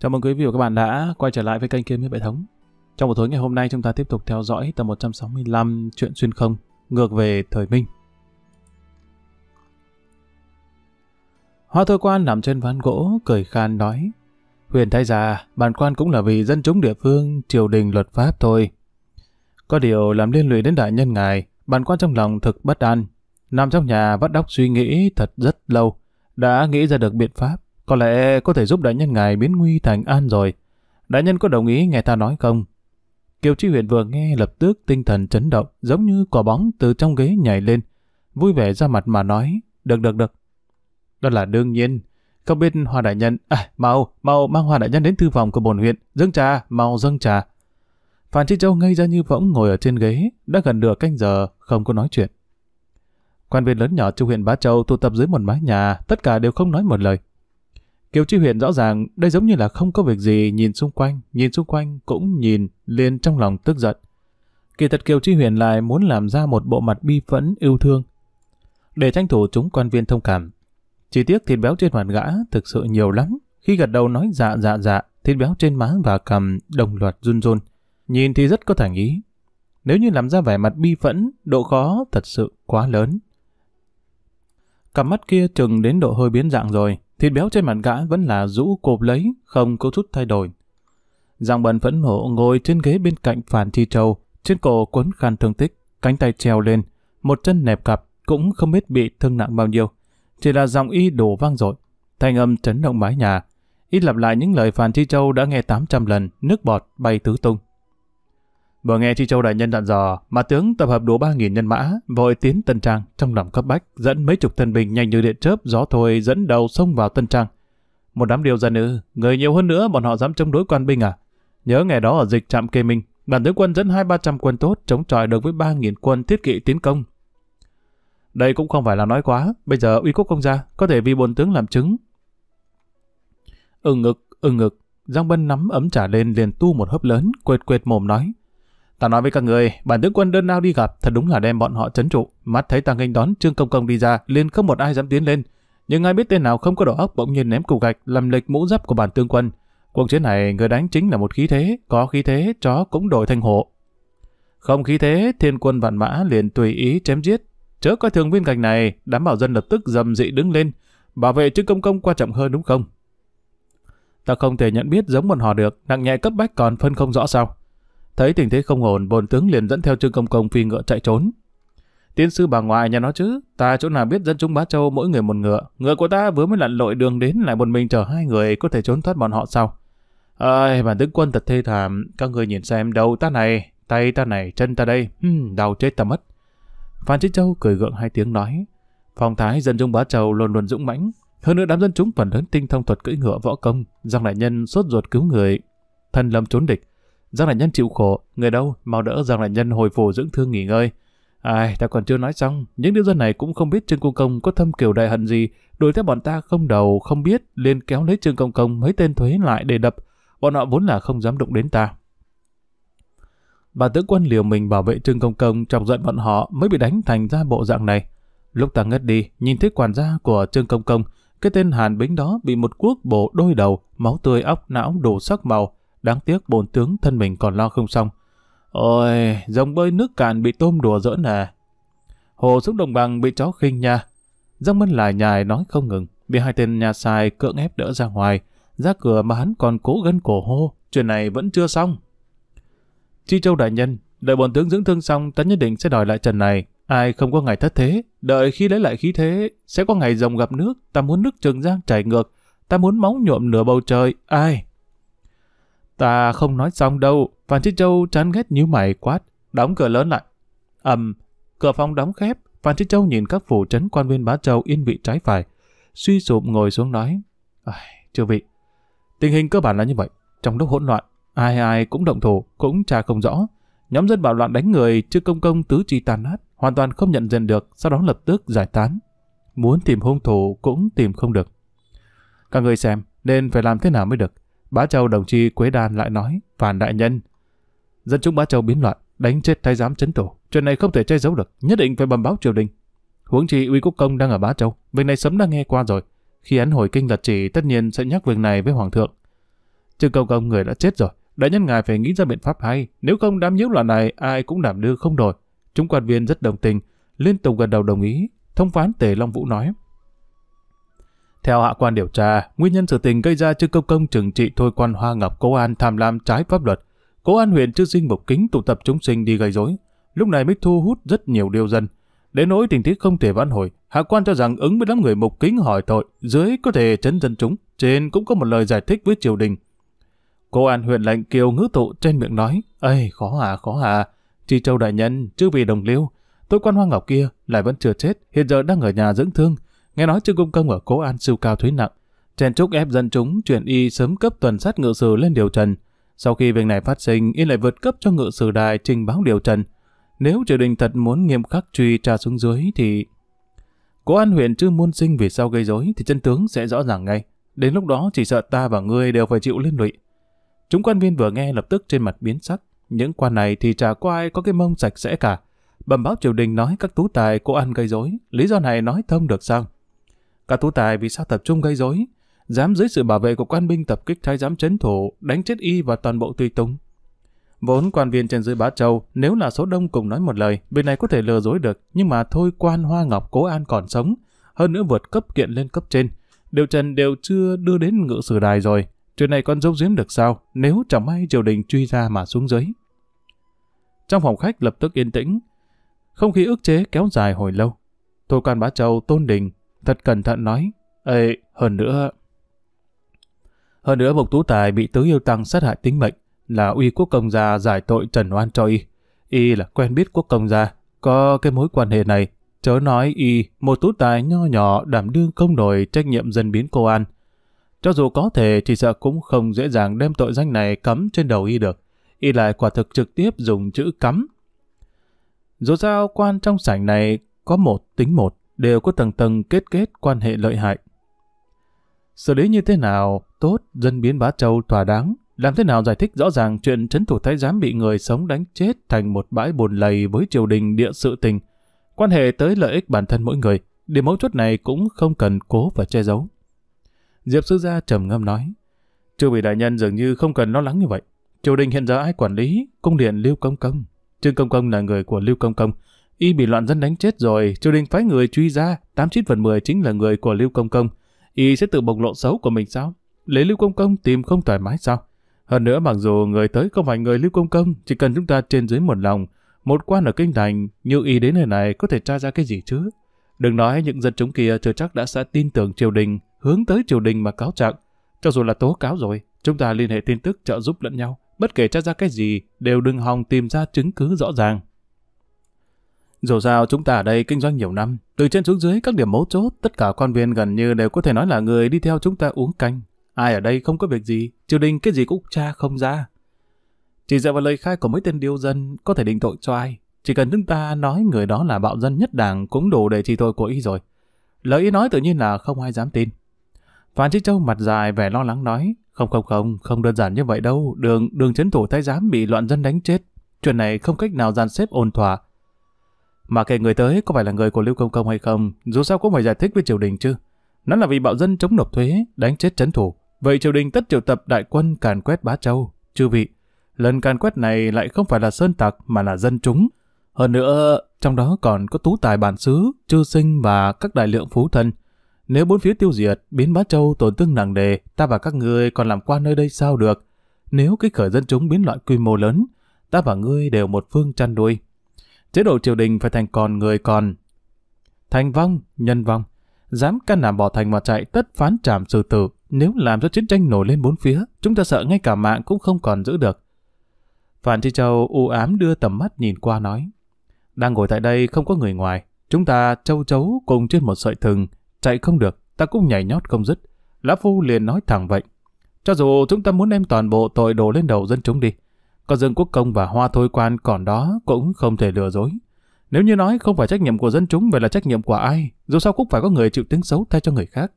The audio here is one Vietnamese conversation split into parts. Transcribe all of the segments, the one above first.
Chào mừng quý vị và các bạn đã quay trở lại với kênh Kiếm Hiệp Hệ Thống. Trong buổi tối ngày hôm nay chúng ta tiếp tục theo dõi tập 165 chuyện xuyên không ngược về thời Minh. Hoa Thôi Quan nằm trên ván gỗ cười khan nói: "Huyền thái già, bản quan cũng là vì dân chúng địa phương, triều đình luật pháp thôi. Có điều làm liên lụy đến đại nhân ngài, bản quan trong lòng thực bất an, nằm trong nhà vắt óc suy nghĩ thật rất lâu, đã nghĩ ra được biện pháp có lẽ có thể giúp đại nhân ngài biến nguy thành an rồi. Đại nhân có đồng ý nghe ta nói không? Kiều Chi Huyền vừa nghe lập tức tinh thần chấn động, giống như quả bóng từ trong ghế nhảy lên. Vui vẻ ra mặt mà nói, được được được. Đó là đương nhiên. Không biết Hoa Đại Nhân, à, mau, mau mang Hoa Đại Nhân đến thư phòng của bồn huyện, dâng trà, mau dâng trà. Phan Chi Châu ngây ra như võng ngồi ở trên ghế, đã gần nửa canh giờ, không có nói chuyện. Quan viên lớn nhỏ trong huyện Bá Châu tụ tập dưới một mái nhà, tất cả đều không nói một lời. Kiều Chi Huyền rõ ràng đây giống như là không có việc gì nhìn xung quanh, nhìn xung quanh cũng nhìn liền trong lòng tức giận. Kỳ thật Kiều Chi Huyền lại muốn làm ra một bộ mặt bi phẫn, yêu thương. Để tranh thủ chúng quan viên thông cảm. Chi tiết thịt béo trên hoàn gã thực sự nhiều lắm. Khi gật đầu nói dạ dạ dạ, thịt béo trên má và cầm đồng loạt run run. Nhìn thì rất có thành ý. Nếu như làm ra vẻ mặt bi phẫn, độ khó thật sự quá lớn. Cặp mắt kia chừng đến độ hơi biến dạng rồi, thịt béo trên mặt gã vẫn là rũ cộp lấy, không có chút thay đổi. Giang Bần phẫn nộ ngồi trên ghế bên cạnh Phản Chi Châu, trên cổ quấn khăn thương tích, cánh tay treo lên, một chân nẹp cặp, cũng không biết bị thương nặng bao nhiêu. Chỉ là giọng y đổ vang dội thanh âm chấn động mái nhà. ít lặp lại những lời Phản Chi Châu đã nghe 800 lần, nước bọt bay tứ tung. Vừa nghe Chi Châu đại nhân dặn dò, mà tướng tập hợp đủ 3.000 nhân mã, vội tiến Tân Trang trong lòng cấp bách, dẫn mấy chục thân binh nhanh như điện chớp gió thôi dẫn đầu xông vào Tân Trang. Một đám điều dân nữ, người nhiều hơn nữa bọn họ dám chống đối quan binh à? Nhớ ngày đó ở dịch trạm kê minh, bản tướng quân dẫn hai ba trăm quân tốt chống chọi được với 3.000 quân thiết kỵ tiến công. Đây cũng không phải là nói quá, bây giờ uy quốc công gia có thể vì bồn tướng làm chứng. Ừ ngực, ừ ngực, Giang Bân nắm ấm trả lên liền tu một hớp lớn, quệt quệt mồm nói. Ta nói với các người, bản tướng quân đơn nào đi gặp, thật đúng là đem bọn họ chấn trụ. Mắt thấy Tăng Nghênh đón Trương Công Công đi ra, liền không một ai dám tiến lên. Nhưng ai biết tên nào không có đầu óc bỗng nhiên ném cục gạch, làm lệch mũ giáp của bản tướng quân. Cuộc chiến này người đánh chính là một khí thế, có khí thế chó cũng đổi thành hộ. Không khí thế, thiên quân vạn mã liền tùy ý chém giết. Chớ coi thường viên gạch này, đám bảo dân lập tức dầm dị đứng lên. Bảo vệ Trương Công Công quan trọng hơn đúng không? Ta không thể nhận biết giống bọn họ được, nặng nhẹ cấp bách còn phân không rõ sao. Thấy tình thế không ổn, bồn tướng liền dẫn theo Trương Công Công phi ngựa chạy trốn. Tiến sư bà ngoại nhà nó chứ, ta chỗ nào biết dân chúng Bá Châu mỗi người một ngựa. Ngựa của ta vừa mới lặn lội đường đến lại một mình chở hai người có thể trốn thoát bọn họ sao? Ơi, bản tướng quân thật thê thảm, các người nhìn xem đầu ta này, tay ta này, chân ta đây, hmm, đau chết ta mất. Phan Chí Châu cười gượng hai tiếng nói, phong thái dân chúng Bá Châu luôn luôn dũng mãnh, hơn nữa đám dân chúng phần lớn tinh thông thuật cưỡi ngựa võ công, Giang đại nhân sốt ruột cứu người, thân lâm trốn địch, Giang Đại Nhân chịu khổ, người đâu, mau đỡ Giang Đại Nhân hồi phù dưỡng thương nghỉ ngơi. Ai, ta còn chưa nói xong, những đứa dân này cũng không biết Trương Công Công có thâm kiểu đại hận gì, đuổi theo bọn ta không đầu, không biết, liền kéo lấy Trương Công Công mấy tên thuế lại để đập, bọn họ vốn là không dám động đến ta. Bà tướng quân liều mình bảo vệ Trương Công Công trong giận bọn họ mới bị đánh thành ra bộ dạng này. Lúc ta ngất đi, nhìn thấy quản gia của Trương Công Công, cái tên Hàn Bính đó bị một cuốc bổ đôi đầu, máu tươi óc não đổ sắc màu, Đáng tiếc bồn tướng thân mình còn lo không xong. Ôi, dòng bơi nước cạn bị tôm đùa giỡn à. Hồ xuống đồng bằng bị chó khinh nha. Giang Mân lại nhài nói không ngừng, bị hai tên nhà sai cưỡng ép đỡ ra ngoài. Ra cửa mà hắn còn cố gân cổ hô, chuyện này vẫn chưa xong. Chi Châu Đại Nhân, đợi bọn tướng dưỡng thương xong ta nhất định sẽ đòi lại trần này. Ai không có ngày thất thế, đợi khi lấy lại khí thế, sẽ có ngày rồng gặp nước, ta muốn nước trường giang chảy ngược, ta muốn máu nhuộm nửa bầu trời, ai? Ta không nói xong đâu, Phan Chí Châu chán ghét như mày quát, đóng cửa lớn lại. ầm, cửa phòng đóng khép, Phan Chí Châu nhìn các phủ trấn quan viên Bá Châu yên vị trái phải, suy sụp ngồi xuống nói, chưa vị, tình hình cơ bản là như vậy, trong lúc hỗn loạn, ai ai cũng động thủ, cũng tra không rõ, nhóm dân bạo loạn đánh người chứ công công tứ chi tàn nát, hoàn toàn không nhận diện được, sau đó lập tức giải tán. Muốn tìm hung thủ cũng tìm không được. cả người xem, nên phải làm thế nào mới được. Bá Châu đồng chi Quế Đan lại nói, phản đại nhân. Dân chúng Bá Châu biến loạn, đánh chết thái giám chấn tổ. Chuyện này không thể che giấu được, nhất định phải bẩm báo triều đình. Huống chi uy quốc công đang ở Bá Châu, việc này sớm đã nghe qua rồi. Khi án hồi kinh lật chỉ tất nhiên sẽ nhắc việc này với hoàng thượng. Trương công công người đã chết rồi, đại nhân ngài phải nghĩ ra biện pháp hay, nếu không đám nhiễu loạn này ai cũng đảm đưa không đổi. Chúng quan viên rất đồng tình, liên tục gật đầu đồng ý, thông phán Tề Long Vũ nói. Theo hạ quan điều tra, nguyên nhân sự tình gây ra trước công công trừng trị thôi quan Hoa Ngọc Cố An tham lam trái pháp luật. Cố An huyện chư sinh mục kính tụ tập chúng sinh đi gây rối. Lúc này mới thu hút rất nhiều điêu dân. Để nỗi tình tiết không thể vãn hồi, hạ quan cho rằng ứng với đám người mục kính hỏi tội, dưới có thể chấn dân chúng, trên cũng có một lời giải thích với triều đình. Cố An huyện lệnh kiều ngữ tụ trên miệng nói, Ây, khó à, khó à, chi châu đại nhân, chứ vì đồng liêu, tôi quan hoa ngọc kia lại vẫn chưa chết, hiện giờ đang ở nhà dưỡng thương, Nghe nói trương công công ở cố an siêu cao thuế nặng, chen trúc ép dân chúng chuyển y sớm cấp tuần sát ngự sử lên điều trần. Sau khi việc này phát sinh, y lại vượt cấp cho ngự sử đài trình báo điều trần. Nếu triều đình thật muốn nghiêm khắc truy tra xuống dưới thì... Cố an huyện chưa muôn sinh vì sao gây rối thì chân tướng sẽ rõ ràng ngay. Đến lúc đó chỉ sợ ta và ngươi đều phải chịu liên lụy. Chúng quan viên vừa nghe lập tức trên mặt biến sắc. Những quan này thì chả có ai có cái mông sạch sẽ cả. Bẩm báo triều đình nói các tú tài cố an gây rối, lý do này nói thông được sao? cả tú tài vì sao tập trung gây rối, dám dưới sự bảo vệ của quan binh tập kích thái giám chấn thủ, đánh chết y và toàn bộ tùy tùng. Vốn quan viên trên dưới Bá Châu, nếu là số đông cùng nói một lời, việc này có thể lừa dối được, nhưng mà thôi quan Hoa Ngọc Cố An còn sống, hơn nữa vượt cấp kiện lên cấp trên. Điều Trần đều chưa đưa đến ngự sử đài rồi, chuyện này còn giấu giếm được sao, nếu chẳng may triều đình truy ra mà xuống dưới. Trong phòng khách lập tức yên tĩnh, không khí ức chế kéo dài hồi lâu. Thôi quan Bá Châu, Tôn Đình, thật cẩn thận nói. Ê, hơn nữa... Hơn nữa Mục Tú Tài bị tứ yêu tăng sát hại tính mệnh là uy quốc công gia giải tội trần oan cho y. Y là quen biết quốc công gia, có cái mối quan hệ này. Chớ nói y, một tú tài nho nhỏ đảm đương công nổi trách nhiệm dân biến cô an. Cho dù có thể thì sợ cũng không dễ dàng đem tội danh này cấm trên đầu y được. Y lại quả thực trực tiếp dùng chữ cấm. Dù sao quan trong sảnh này có một tính một, đều có tầng tầng kết kết quan hệ lợi hại. Xử lý như thế nào tốt dân biến Bá Châu thỏa đáng, làm thế nào giải thích rõ ràng chuyện trấn thủ thái giám bị người sống đánh chết thành một bãi bồn lầy với triều đình địa sự tình, quan hệ tới lợi ích bản thân mỗi người, điểm mấu chốt này cũng không cần cố và che giấu. Diệp sư gia trầm ngâm nói, chưa bị đại nhân dường như không cần lo lắng như vậy. Triều đình hiện giờ ai quản lý, cung điện Lưu Công Công. Trương Công Công là người của Lưu Công Công, Y bị loạn dân đánh chết rồi, triều đình phái người truy ra, 89 phần 10 chính là người của Lưu Công Công. Y sẽ tự bộc lộ xấu của mình sao? Lấy Lưu Công Công tìm không thoải mái sao? Hơn nữa mặc dù người tới không phải người Lưu Công Công, chỉ cần chúng ta trên dưới một lòng, một quan ở kinh thành, như y đến nơi này có thể tra ra cái gì chứ? Đừng nói những dân chúng kia chưa chắc đã sẽ tin tưởng triều đình, hướng tới triều đình mà cáo trạng. Cho dù là tố cáo rồi, chúng ta liên hệ tin tức trợ giúp lẫn nhau, bất kể tra ra cái gì đều đừng hòng tìm ra chứng cứ rõ ràng. Dù sao chúng ta ở đây kinh doanh nhiều năm, từ trên xuống dưới các điểm mấu chốt, tất cả quan viên gần như đều có thể nói là người đi theo chúng ta uống canh. Ai ở đây không có việc gì, triều đình cái gì cũng tra không ra. Chỉ dựa vào lời khai của mấy tên điêu dân có thể định tội cho ai. Chỉ cần chúng ta nói người đó là bạo dân nhất đảng cũng đủ để chỉ tội của y rồi. Lời ý nói tự nhiên là không ai dám tin. Phan Chí Châu mặt dài vẻ lo lắng nói, không không không, không đơn giản như vậy đâu, đường đường chấn thủ thái giám bị loạn dân đánh chết. Chuyện này không cách nào dàn xếp ổn thỏa, mà kể người tới có phải là người của Lưu Công Công hay không, dù sao cũng phải giải thích với triều đình chứ. Nó là vì bạo dân chống nộp thuế, đánh chết chấn thủ. Vậy triều đình tất triệu tập đại quân càn quét Bá Châu. Chư vị, lần càn quét này lại không phải là sơn tặc mà là dân chúng. Hơn nữa, trong đó còn có tú tài bản xứ, chư sinh và các đại lượng phú thân. Nếu bốn phía tiêu diệt, biến Bá Châu tổn thương nặng nề, ta và các ngươi còn làm quan nơi đây sao được? Nếu kích khởi dân chúng biến loạn quy mô lớn, ta và ngươi đều một phương chăn đuôi chế độ triều đình phải thành còn người còn. Thành vong, nhân vong. Dám can đảm bỏ thành mà chạy tất phán trảm xử tử. Nếu làm cho chiến tranh nổi lên bốn phía, chúng ta sợ ngay cả mạng cũng không còn giữ được. Phan Chi Châu u ám đưa tầm mắt nhìn qua nói. Đang ngồi tại đây không có người ngoài. Chúng ta châu chấu cùng trên một sợi thừng. Chạy không được, ta cũng nhảy nhót không dứt. Lã Phu liền nói thẳng vậy. Cho dù chúng ta muốn đem toàn bộ tội đổ lên đầu dân chúng đi, có Dương Quốc Công và Hoa Thôi Quan còn đó cũng không thể lừa dối. Nếu như nói không phải trách nhiệm của dân chúng vậy là trách nhiệm của ai, dù sao cũng phải có người chịu tiếng xấu thay cho người khác.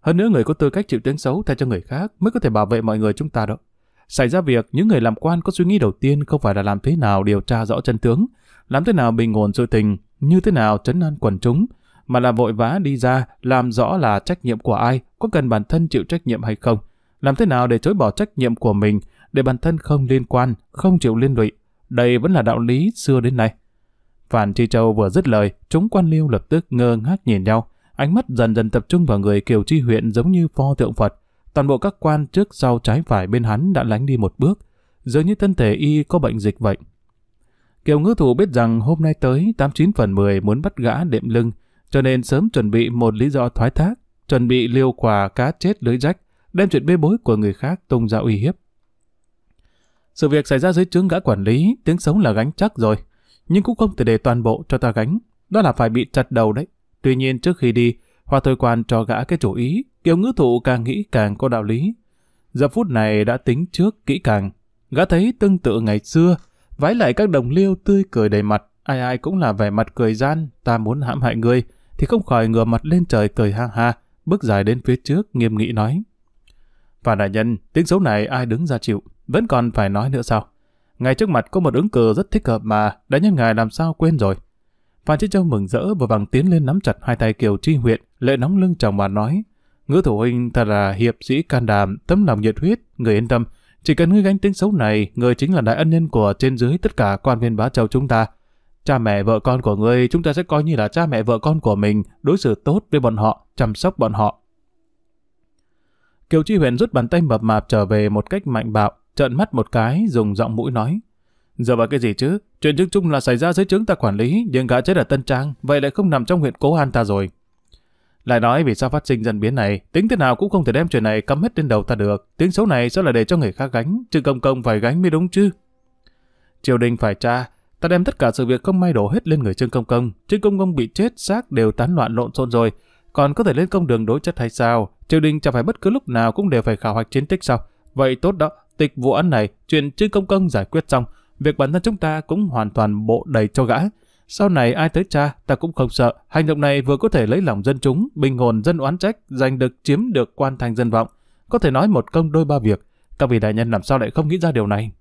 Hơn nữa người có tư cách chịu tiếng xấu thay cho người khác mới có thể bảo vệ mọi người chúng ta đó. Xảy ra việc, những người làm quan có suy nghĩ đầu tiên không phải là làm thế nào điều tra rõ chân tướng, làm thế nào bình ổn sự tình, như thế nào trấn an quần chúng, mà là vội vã đi ra làm rõ là trách nhiệm của ai, có cần bản thân chịu trách nhiệm hay không, làm thế nào để chối bỏ trách nhiệm của mình, để bản thân không liên quan, không chịu liên lụy. Đây vẫn là đạo lý xưa đến nay. Phan Chi Châu vừa dứt lời, chúng quan liêu lập tức ngơ ngác nhìn nhau, ánh mắt dần dần tập trung vào người Kiều Chi huyện giống như pho tượng Phật. Toàn bộ các quan trước sau trái phải bên hắn đã lánh đi một bước, dường như thân thể y có bệnh dịch vậy. Kiều ngư thủ biết rằng hôm nay tới 89 phần 10 muốn bắt gã đệm lưng, cho nên sớm chuẩn bị một lý do thoái thác, chuẩn bị liêu quà cá chết lưới rách, đem chuyện bê bối của người khác tung ra uy hiếp. Sự việc xảy ra dưới trướng gã quản lý, tiếng sống là gánh chắc rồi, nhưng cũng không thể để toàn bộ cho ta gánh, đó là phải bị chặt đầu đấy. Tuy nhiên trước khi đi, Hoa Thôi Quan cho gã cái chủ ý, kiểu ngữ thụ càng nghĩ càng có đạo lý. Giờ phút này đã tính trước kỹ càng, gã thấy tương tự ngày xưa, vái lại các đồng liêu tươi cười đầy mặt, ai ai cũng là vẻ mặt cười gian, ta muốn hãm hại ngươi, thì không khỏi ngửa mặt lên trời cười ha ha, bước dài đến phía trước nghiêm nghị nói. Và đại nhân, tiếng xấu này ai đứng ra chịu, vẫn còn phải nói nữa sao? Ngay trước mặt có một ứng cử rất thích hợp mà đã nhân ngài làm sao quên rồi. Phan Chí Châu mừng rỡ và bằng tiến lên nắm chặt hai tay Kiều Tri Huyện, lệ nóng lưng chồng mà nói. Ngữ thủ huynh thật là hiệp sĩ can đảm, tấm lòng nhiệt huyết, người yên tâm. Chỉ cần ngươi gánh tiếng xấu này, người chính là đại ân nhân của trên dưới tất cả quan viên bá châu chúng ta. Cha mẹ vợ con của ngươi chúng ta sẽ coi như là cha mẹ vợ con của mình, đối xử tốt với bọn họ, chăm sóc bọn họ. Kiều Chi Huyện rút bàn tay mập mạp trở về một cách mạnh bạo, trợn mắt một cái, dùng giọng mũi nói. Giờ vào cái gì chứ? Chuyện chứng chung là xảy ra dưới chứng ta quản lý, nhưng gã chết ở Tân Trang, vậy lại không nằm trong huyện Cố An ta rồi. Lại nói vì sao phát sinh dân biến này, tính thế nào cũng không thể đem chuyện này cắm hết lên đầu ta được. Tiếng xấu này sẽ là để cho người khác gánh, chứ công công phải gánh mới đúng chứ. Triều đình phải tra, ta đem tất cả sự việc không may đổ hết lên người Trương Công Công. Trương Công Công bị chết, xác đều tán loạn lộn xộn rồi, còn có thể lên công đường đối chất hay sao? Triều đình chẳng phải bất cứ lúc nào cũng đều phải khảo hoạch chiến tích sao? Vậy tốt đó, Tịch vụ án này, chuyện chứ công công giải quyết xong, việc bản thân chúng ta cũng hoàn toàn bộ đầy cho gã. Sau này ai tới cha, ta cũng không sợ. Hành động này vừa có thể lấy lòng dân chúng, bình ổn dân oán trách, giành được chiếm được quan thành dân vọng. Có thể nói một công đôi ba việc. Các vị đại nhân làm sao lại không nghĩ ra điều này?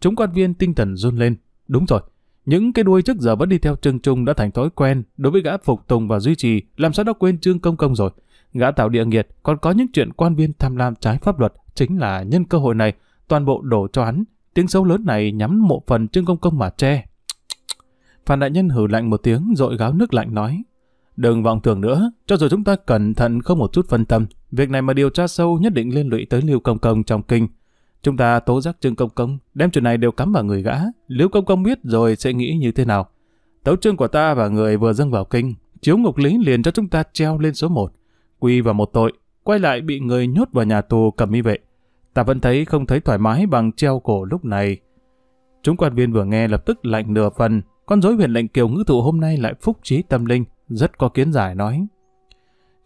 Chúng quan viên tinh thần run lên. Đúng rồi, những cái đuôi trước giờ vẫn đi theo Trương Trung đã thành thói quen đối với gã phục tùng và duy trì, làm sao đã quên Trương Công Công rồi. Gã tạo địa nghiệt còn có những chuyện quan viên tham lam trái pháp luật chính là nhân cơ hội này, toàn bộ đổ cho hắn, tiếng xấu lớn này nhắm một phần Trương Công Công mà che. Phan đại nhân hử lạnh một tiếng rồi gáo nước lạnh nói, đừng vọng tưởng nữa, cho dù chúng ta cẩn thận không một chút phân tâm, việc này mà điều tra sâu nhất định liên lụy tới Lưu Công Công trong kinh. Chúng ta tố giác Trương Công Công, đem chuyện này đều cắm vào người gã, Lưu Công Công biết rồi sẽ nghĩ như thế nào. Tấu trương của ta và người vừa dâng vào kinh, chiếu ngục lý liền cho chúng ta treo lên số 1, quy vào một tội, quay lại bị người nhốt vào nhà tù cầm y vệ ta vẫn thấy không thấy thoải mái bằng treo cổ lúc này. Chúng quan viên vừa nghe lập tức lạnh nửa phần, con rối huyền lệnh kiều ngữ thụ hôm nay lại phúc trí tâm linh, rất có kiến giải nói.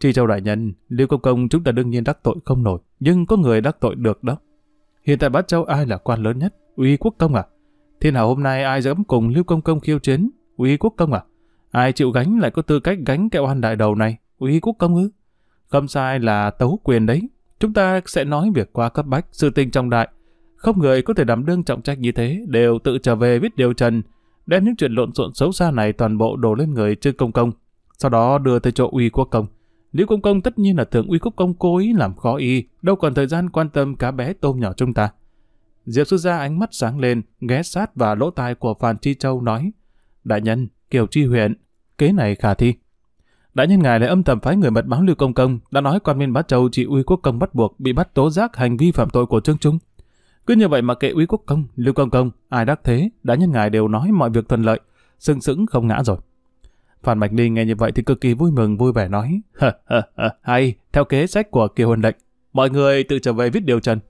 Tri châu đại nhân, Lưu Công Công chúng ta đương nhiên đắc tội không nổi, nhưng có người đắc tội được đó. Hiện tại Bát Châu ai là quan lớn nhất? Uy Quốc Công à? Thiên hạ hôm nay ai dám cùng Lưu Công Công khiêu chiến? Uy Quốc Công à? Ai chịu gánh lại có tư cách gánh kẹo ăn đại đầu này? Uy Quốc Công ư? Không sai là tấu quyền đấy, Chúng ta sẽ nói việc qua cấp bách, sự tình trọng đại. Không người có thể đảm đương trọng trách như thế, đều tự trở về viết điều trần, đem những chuyện lộn xộn xấu xa này toàn bộ đổ lên người Trương Công Công, sau đó đưa tới chỗ uy quốc công. nếu Công Công tất nhiên là thượng uy quốc công cố ý làm khó y, đâu còn thời gian quan tâm cá bé tôm nhỏ chúng ta. Diệp sư gia ánh mắt sáng lên, ghé sát vào lỗ tai của Phan Chi Châu nói, Đại nhân, Kiều Chi huyện, kế này khả thi. Đại nhân ngài lại âm thầm phái người mật báo Lưu Công Công đã nói quan viên Bá Châu chị Uy Quốc Công bắt buộc bị bắt tố giác hành vi phạm tội của Trương Trung. Cứ như vậy mà kệ Uy Quốc Công, Lưu Công Công, ai đắc thế, đại nhân ngài đều nói mọi việc thuận lợi, sưng sững không ngã rồi. Phan Bạch Ninh nghe như vậy thì cực kỳ vui mừng vui vẻ nói, hờ, hờ, hờ, hay, theo kế sách của Kiều Huân Lệnh, mọi người tự trở về viết điều trần.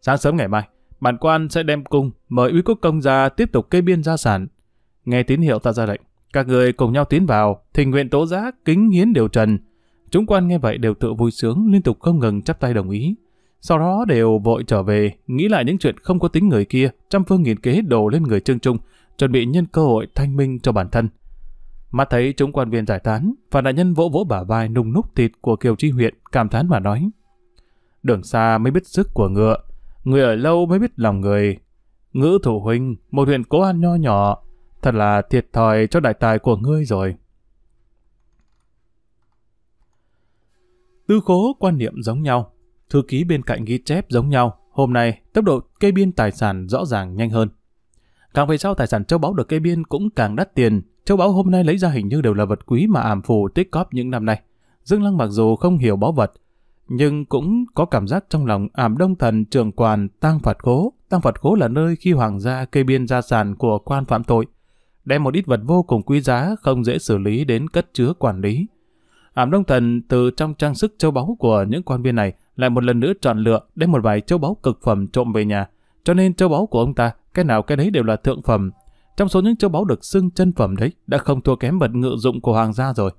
Sáng sớm ngày mai, bản quan sẽ đem cung mời Uy Quốc Công ra tiếp tục kê biên gia sản. Nghe tín hiệu ta ra lệnh, các người cùng nhau tiến vào, thỉnh nguyện tố giác, kính hiến điều trần. Chúng quan nghe vậy đều tự vui sướng, liên tục không ngừng chắp tay đồng ý. Sau đó đều vội trở về, nghĩ lại những chuyện không có tính người kia, trăm phương nghìn kế đổ lên người Trương Trung, chuẩn bị nhân cơ hội thanh minh cho bản thân. Mắt thấy chúng quan viên giải tán, phản đại nhân vỗ vỗ bả vai nung núc thịt của Kiều Chi huyện, cảm thán mà nói. Đường xa mới biết sức của ngựa, người ở lâu mới biết lòng người. Ngữ thủ huynh, một huyện cố an nho nhỏ, Thật là thiệt thòi cho đại tài của ngươi rồi. Tư khố quan niệm giống nhau, thư ký bên cạnh ghi chép giống nhau, hôm nay tốc độ kê biên tài sản rõ ràng nhanh hơn. Càng về sau tài sản châu báu được kê biên cũng càng đắt tiền, châu báu hôm nay lấy ra hình như đều là vật quý mà ảm phù tích cóp những năm nay. Dương Lăng mặc dù không hiểu báu vật, nhưng cũng có cảm giác trong lòng ảm đông thần trường quan tăng Phật khố. Tăng Phật khố là nơi khi hoàng gia kê biên gia sản của quan phạm tội, đem một ít vật vô cùng quý giá không dễ xử lý đến cất chứa quản lý. Ảm Đông Thần từ trong trang sức châu báu của những quan viên này lại một lần nữa chọn lựa đem một vài châu báu cực phẩm trộm về nhà, cho nên châu báu của ông ta cái nào cái đấy đều là thượng phẩm. Trong số những châu báu được xưng chân phẩm đấy đã không thua kém vật ngự dụng của hoàng gia rồi.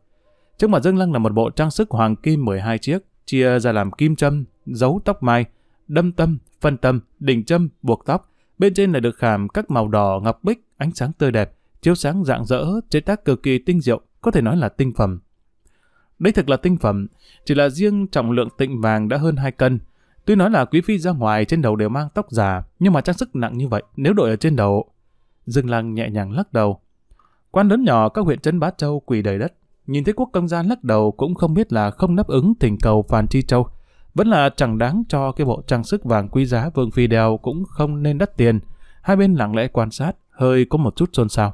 Trước mặt Dương Lăng là một bộ trang sức hoàng kim 12 chiếc, chia ra làm kim châm, dấu tóc mai, đâm tâm, phân tâm, đỉnh châm, buộc tóc. Bên trên là được khảm các màu đỏ ngọc bích, ánh sáng tươi đẹp, chiếu sáng rạng rỡ, chế tác cực kỳ tinh diệu, có thể nói là tinh phẩm. đây thực là tinh phẩm, chỉ là riêng trọng lượng tịnh vàng đã hơn 2 cân. Tuy nói là quý phi ra ngoài trên đầu đều mang tóc già, nhưng mà trang sức nặng như vậy, nếu đội ở trên đầu... Dương Lăng nhẹ nhàng lắc đầu. Quan lớn nhỏ các huyện trấn Bá Châu quỳ đầy đất, nhìn thấy quốc công gia lắc đầu cũng không biết là không đáp ứng thỉnh cầu Phan Chi Châu. Vẫn là chẳng đáng cho cái bộ trang sức vàng quý giá Vương Phi đeo cũng không nên đắt tiền. Hai bên lặng lẽ quan sát, hơi có một chút xôn xao.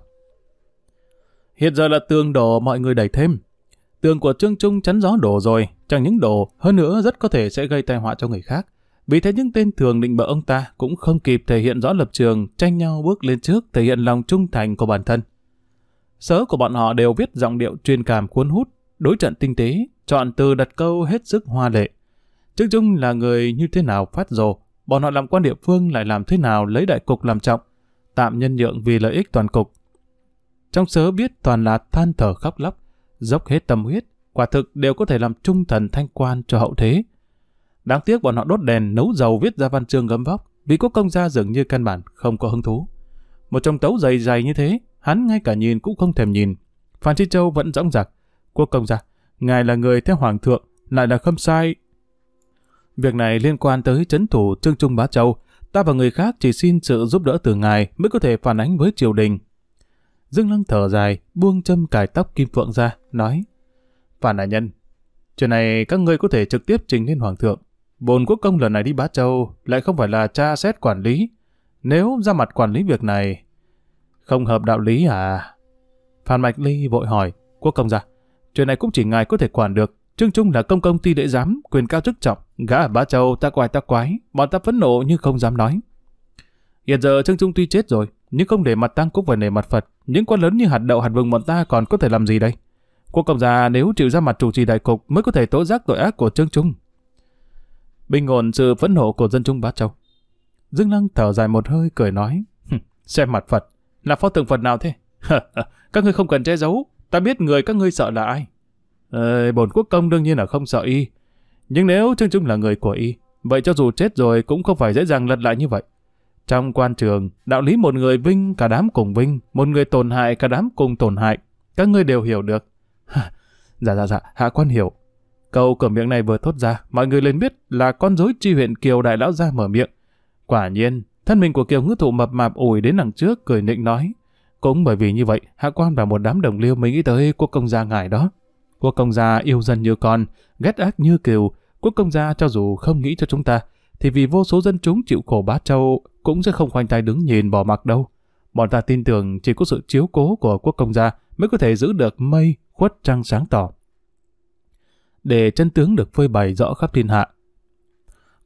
Hiện giờ là tường đổ mọi người đẩy thêm. Tường của Trương Trung chắn gió đổ rồi, chẳng những đổ, hơn nữa rất có thể sẽ gây tai họa cho người khác. Vì thế những tên thường định bợ ông ta cũng không kịp thể hiện rõ lập trường, tranh nhau bước lên trước thể hiện lòng trung thành của bản thân. Sớ của bọn họ đều viết giọng điệu truyền cảm cuốn hút, đối trận tinh tế, chọn từ đặt câu hết sức hoa lệ. Trương Trung là người như thế nào phát rồ, bọn họ làm quan địa phương lại làm thế nào lấy đại cục làm trọng, tạm nhân nhượng vì lợi ích toàn cục. Trong sớ biết toàn là than thở khóc lóc, dốc hết tâm huyết, quả thực đều có thể làm trung thần thanh quan cho hậu thế. Đáng tiếc bọn họ đốt đèn, nấu dầu viết ra văn chương gấm vóc, vì quốc công gia dường như căn bản không có hứng thú. Một trong tấu dày dày như thế, hắn ngay cả nhìn cũng không thèm nhìn. Phan Chi Châu vẫn rõng rạc. Quốc công gia, ngài là người theo hoàng thượng, lại là không sai. Việc này liên quan tới chấn thủ Trương Trung Bá Châu. Ta và người khác chỉ xin sự giúp đỡ từ ngài mới có thể phản ánh với triều đình Dương Lăng thở dài, buông châm cài tóc Kim Phượng ra, nói Phản đại nhân, chuyện này các ngươi có thể trực tiếp trình lên Hoàng thượng. Bồn quốc công lần này đi Bá Châu lại không phải là tra xét quản lý. Nếu ra mặt quản lý việc này, không hợp đạo lý à? Phan Mạch Ly vội hỏi, quốc công ra, chuyện này cũng chỉ ngài có thể quản được. Trương Trung là công công ty đệ giám, quyền cao chức trọng, gã ở Bá Châu ta quài ta quái, bọn ta phẫn nộ nhưng không dám nói. Hiện giờ Trương Trung tuy chết rồi, nhưng không để mặt tăng cũng phải nể mặt Phật, những quan lớn như hạt đậu hạt vừng bọn ta còn có thể làm gì đây? Quốc công gia nếu chịu ra mặt chủ trì đại cục mới có thể tố giác tội ác của Trương Trung. Bình ổn sự phẫn nộ của dân Trung Bá Châu. Dương Lăng thở dài một hơi cười nói, xem mặt Phật, là phó tượng Phật nào thế? các ngươi không cần che giấu, ta biết người các ngươi sợ là ai. Ờ, bổn quốc công đương nhiên là không sợ y. Nhưng nếu Trương Trung là người của y, vậy cho dù chết rồi cũng không phải dễ dàng lật lại như vậy. Trong quan trường, đạo lý một người vinh cả đám cùng vinh, một người tổn hại cả đám cùng tổn hại. Các ngươi đều hiểu được. Hả? dạ dạ dạ, hạ quan hiểu. Câu cửa miệng này vừa thốt ra, mọi người liền biết là con rối tri huyện Kiều Đại Lão ra mở miệng. Quả nhiên, thân mình của Kiều Ngư Thụ mập mạp ủi đến đằng trước cười nịnh nói. Cũng bởi vì như vậy, hạ quan và một đám đồng liêu mới nghĩ tới quốc công gia ngài đó. Quốc công gia yêu dân như con, ghét ác như kiều. Quốc công gia cho dù không nghĩ cho chúng ta, thì vì vô số dân chúng chịu khổ bá châu cũng sẽ không khoanh tay đứng nhìn bỏ mặc đâu. Bọn ta tin tưởng chỉ có sự chiếu cố của quốc công gia mới có thể giữ được mây khuất trăng sáng tỏ. Để chân tướng được phơi bày rõ khắp thiên hạ.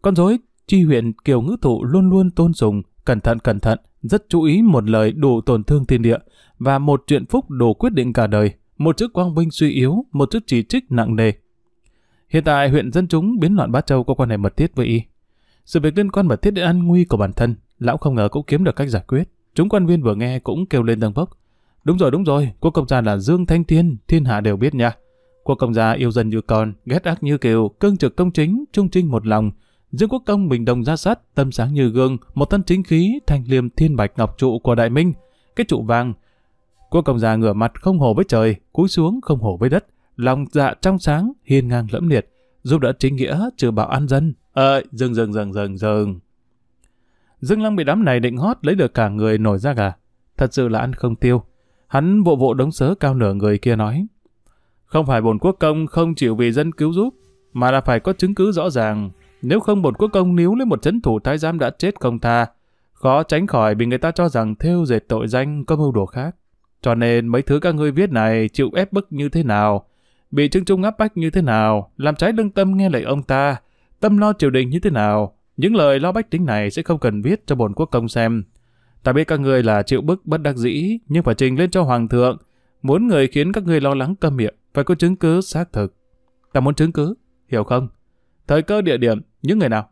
Con rối chi huyện Kiều Ngữ Thụ luôn luôn tôn sùng, cẩn thận cẩn thận, rất chú ý một lời đủ tổn thương thiên địa và một chuyện phúc đủ quyết định cả đời, một chữ quang vinh suy yếu, một chữ chỉ trích nặng nề. Hiện tại huyện dân chúng biến loạn Bát Châu có quan hệ mật thiết với y. Sự việc liên quan mật thiết đến an nguy của bản thân, Lão không ngờ cũng kiếm được cách giải quyết. Chúng quan viên vừa nghe cũng kêu lên đằng bốc. Đúng rồi, đúng rồi, quốc công gia là Dương Thanh Thiên, thiên hạ đều biết nha. Quốc công gia yêu dân như con, ghét ác như kiều, cương trực công chính, trung trinh một lòng. Dương quốc công bình đồng ra sát, tâm sáng như gương, một thân chính khí, thanh liêm thiên bạch ngọc trụ của đại minh. Cái trụ vàng, quốc công gia ngửa mặt không hổ với trời, cúi xuống không hổ với đất, lòng dạ trong sáng, hiên ngang lẫm liệt, giúp đỡ chính nghĩa, trừ bạo an dân. ơi, dừng dừng dừng dừng dừng. Dương Lăng bị đám này định hót lấy được cả người nổi ra gà. Thật sự là ăn không tiêu. Hắn bộ bộ đống sớ cao nửa người kia nói. Không phải bổn quốc công không chịu vì dân cứu giúp, mà là phải có chứng cứ rõ ràng. Nếu không bổn quốc công níu lấy một chấn thủ thái giám đã chết không tha, khó tránh khỏi bị người ta cho rằng theo dệt tội danh có mưu đồ khác. Cho nên mấy thứ các ngươi viết này chịu ép bức như thế nào, bị Trương Trung áp bách như thế nào, làm trái lương tâm nghe lời ông ta, tâm lo triều đình như thế nào, những lời lo bách tính này sẽ không cần viết cho bồn quốc công xem. Ta biết các ngươi là chịu bức bất đắc dĩ, nhưng phải trình lên cho hoàng thượng. Muốn người khiến các ngươi lo lắng câm miệng, phải có chứng cứ xác thực. Ta muốn chứng cứ, hiểu không? Thời cơ địa điểm, những người nào?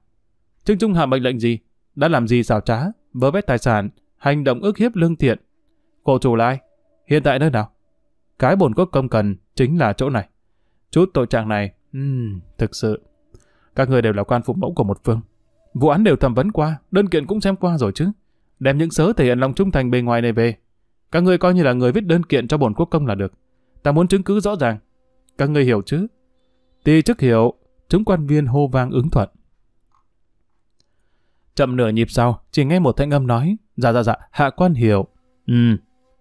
Trưng Trung hạ mệnh lệnh gì? Đã làm gì xảo trá, vơ vét tài sản, hành động ước hiếp lương thiện? Cổ chủ là Hiện tại nơi nào? Cái bồn quốc công cần chính là chỗ này. Chút tội trạng này, um, thực sự. Các người đều là quan phục mẫu của một phương Vụ án đều thẩm vấn qua, đơn kiện cũng xem qua rồi chứ. Đem những sớ thể hiện lòng trung thành bề ngoài này về. Các ngươi coi như là người viết đơn kiện cho bổn quốc công là được. Ta muốn chứng cứ rõ ràng. Các ngươi hiểu chứ? tì chức hiểu, chúng quan viên hô vang ứng thuận. Chậm nửa nhịp sau, chỉ nghe một thanh âm nói, dạ dạ dạ, hạ quan hiểu. Ừ,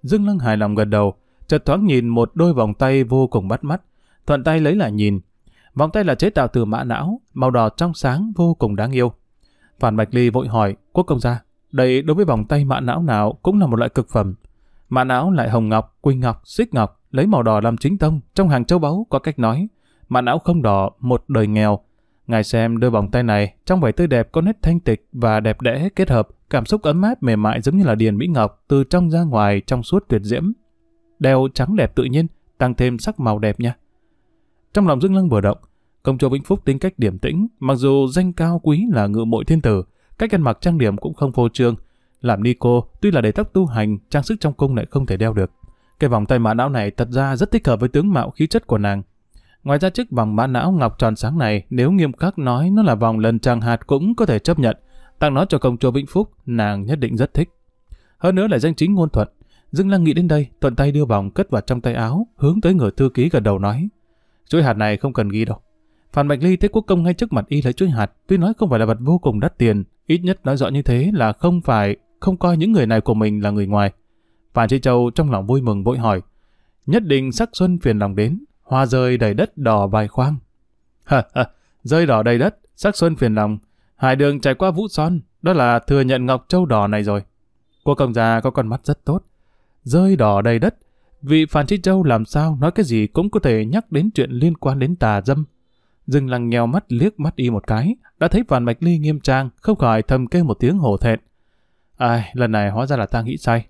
Dương Lăng hài lòng gật đầu, chợt thoáng nhìn một đôi vòng tay vô cùng bắt mắt, thuận tay lấy lại nhìn. Vòng tay là chế tạo từ mã não, màu đỏ trong sáng vô cùng đáng yêu. Phan Bạch Ly vội hỏi, quốc công gia, đây đối với vòng tay mạ não nào cũng là một loại cực phẩm. Mạ não lại hồng ngọc, quỳnh ngọc, xích ngọc, lấy màu đỏ làm chính tông, trong hàng châu báu có cách nói. Mạ não không đỏ, một đời nghèo. Ngài xem đôi vòng tay này, trong vẻ tươi đẹp có nét thanh tịch và đẹp đẽ kết hợp, cảm xúc ấm áp mềm mại giống như là điền mỹ ngọc từ trong ra ngoài trong suốt tuyệt diễm. Đeo trắng đẹp tự nhiên, tăng thêm sắc màu đẹp nha. Trong lòng Dương Lăng vừa động, Công chúa Vĩnh Phúc tính cách điềm tĩnh, mặc dù danh cao quý là ngự mội thiên tử, cách ăn mặc trang điểm cũng không phô trương. Làm ni cô, tuy là để tóc tu hành, trang sức trong cung lại không thể đeo được. Cái vòng tay mã não này thật ra rất thích hợp với tướng mạo khí chất của nàng. Ngoài ra chiếc vòng mã não ngọc tròn sáng này, nếu nghiêm khắc nói nó là vòng lần tràng hạt cũng có thể chấp nhận. Tặng nó cho công chúa Vĩnh Phúc, nàng nhất định rất thích. Hơn nữa là danh chính ngôn thuận. Dương Lăng nghĩ đến đây, thuận tay đưa vòng cất vào trong tay áo, hướng tới người thư ký gần đầu nói. Chuỗi hạt này không cần ghi đâu, Phan Bạch Ly thấy quốc công ngay trước mặt y lấy chuỗi hạt, tuy nói không phải là vật vô cùng đắt tiền, ít nhất nói rõ như thế là không phải, không coi những người này của mình là người ngoài. Phan Chi Châu trong lòng vui mừng vội hỏi, nhất định sắc xuân phiền lòng đến, hoa rơi đầy đất đỏ vài khoang. Hờ hờ, rơi đỏ đầy đất, sắc xuân phiền lòng, hải đường trải qua vũ son, đó là thừa nhận ngọc châu đỏ này rồi. Quốc công già có con mắt rất tốt, rơi đỏ đầy đất, vị Phan Chi Châu làm sao nói cái gì cũng có thể nhắc đến chuyện liên quan đến tà dâm Dừng lăng nghèo mắt liếc mắt y một cái, đã thấy Vạn Mạch Ly nghiêm trang, không khỏi thầm kêu một tiếng hổ thẹn. Ai, lần này hóa ra là ta nghĩ sai.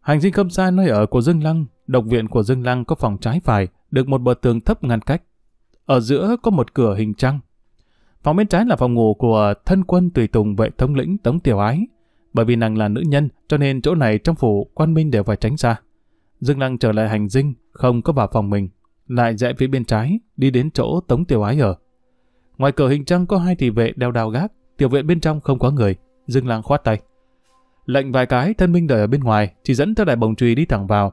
Hành dinh không xa nơi ở của Dương Lăng, độc viện của Dương Lăng có phòng trái phải, được một bờ tường thấp ngăn cách. Ở giữa có một cửa hình trăng. Phòng bên trái là phòng ngủ của thân quân tùy tùng vệ thống lĩnh Tống Tiểu Ái. Bởi vì nàng là nữ nhân, cho nên chỗ này trong phủ quan minh đều phải tránh xa. Dương Lăng trở lại hành dinh, không có vào phòng mình lại rẽ phía bên trái, đi đến chỗ Tống Tiểu Ái ở. Ngoài cửa hình trăng có hai thị vệ đeo đào gác, tiểu viện bên trong không có người, Dương Lang khoát tay. Lệnh vài cái, thân minh đợi ở bên ngoài, chỉ dẫn theo đại bồng chùy đi thẳng vào.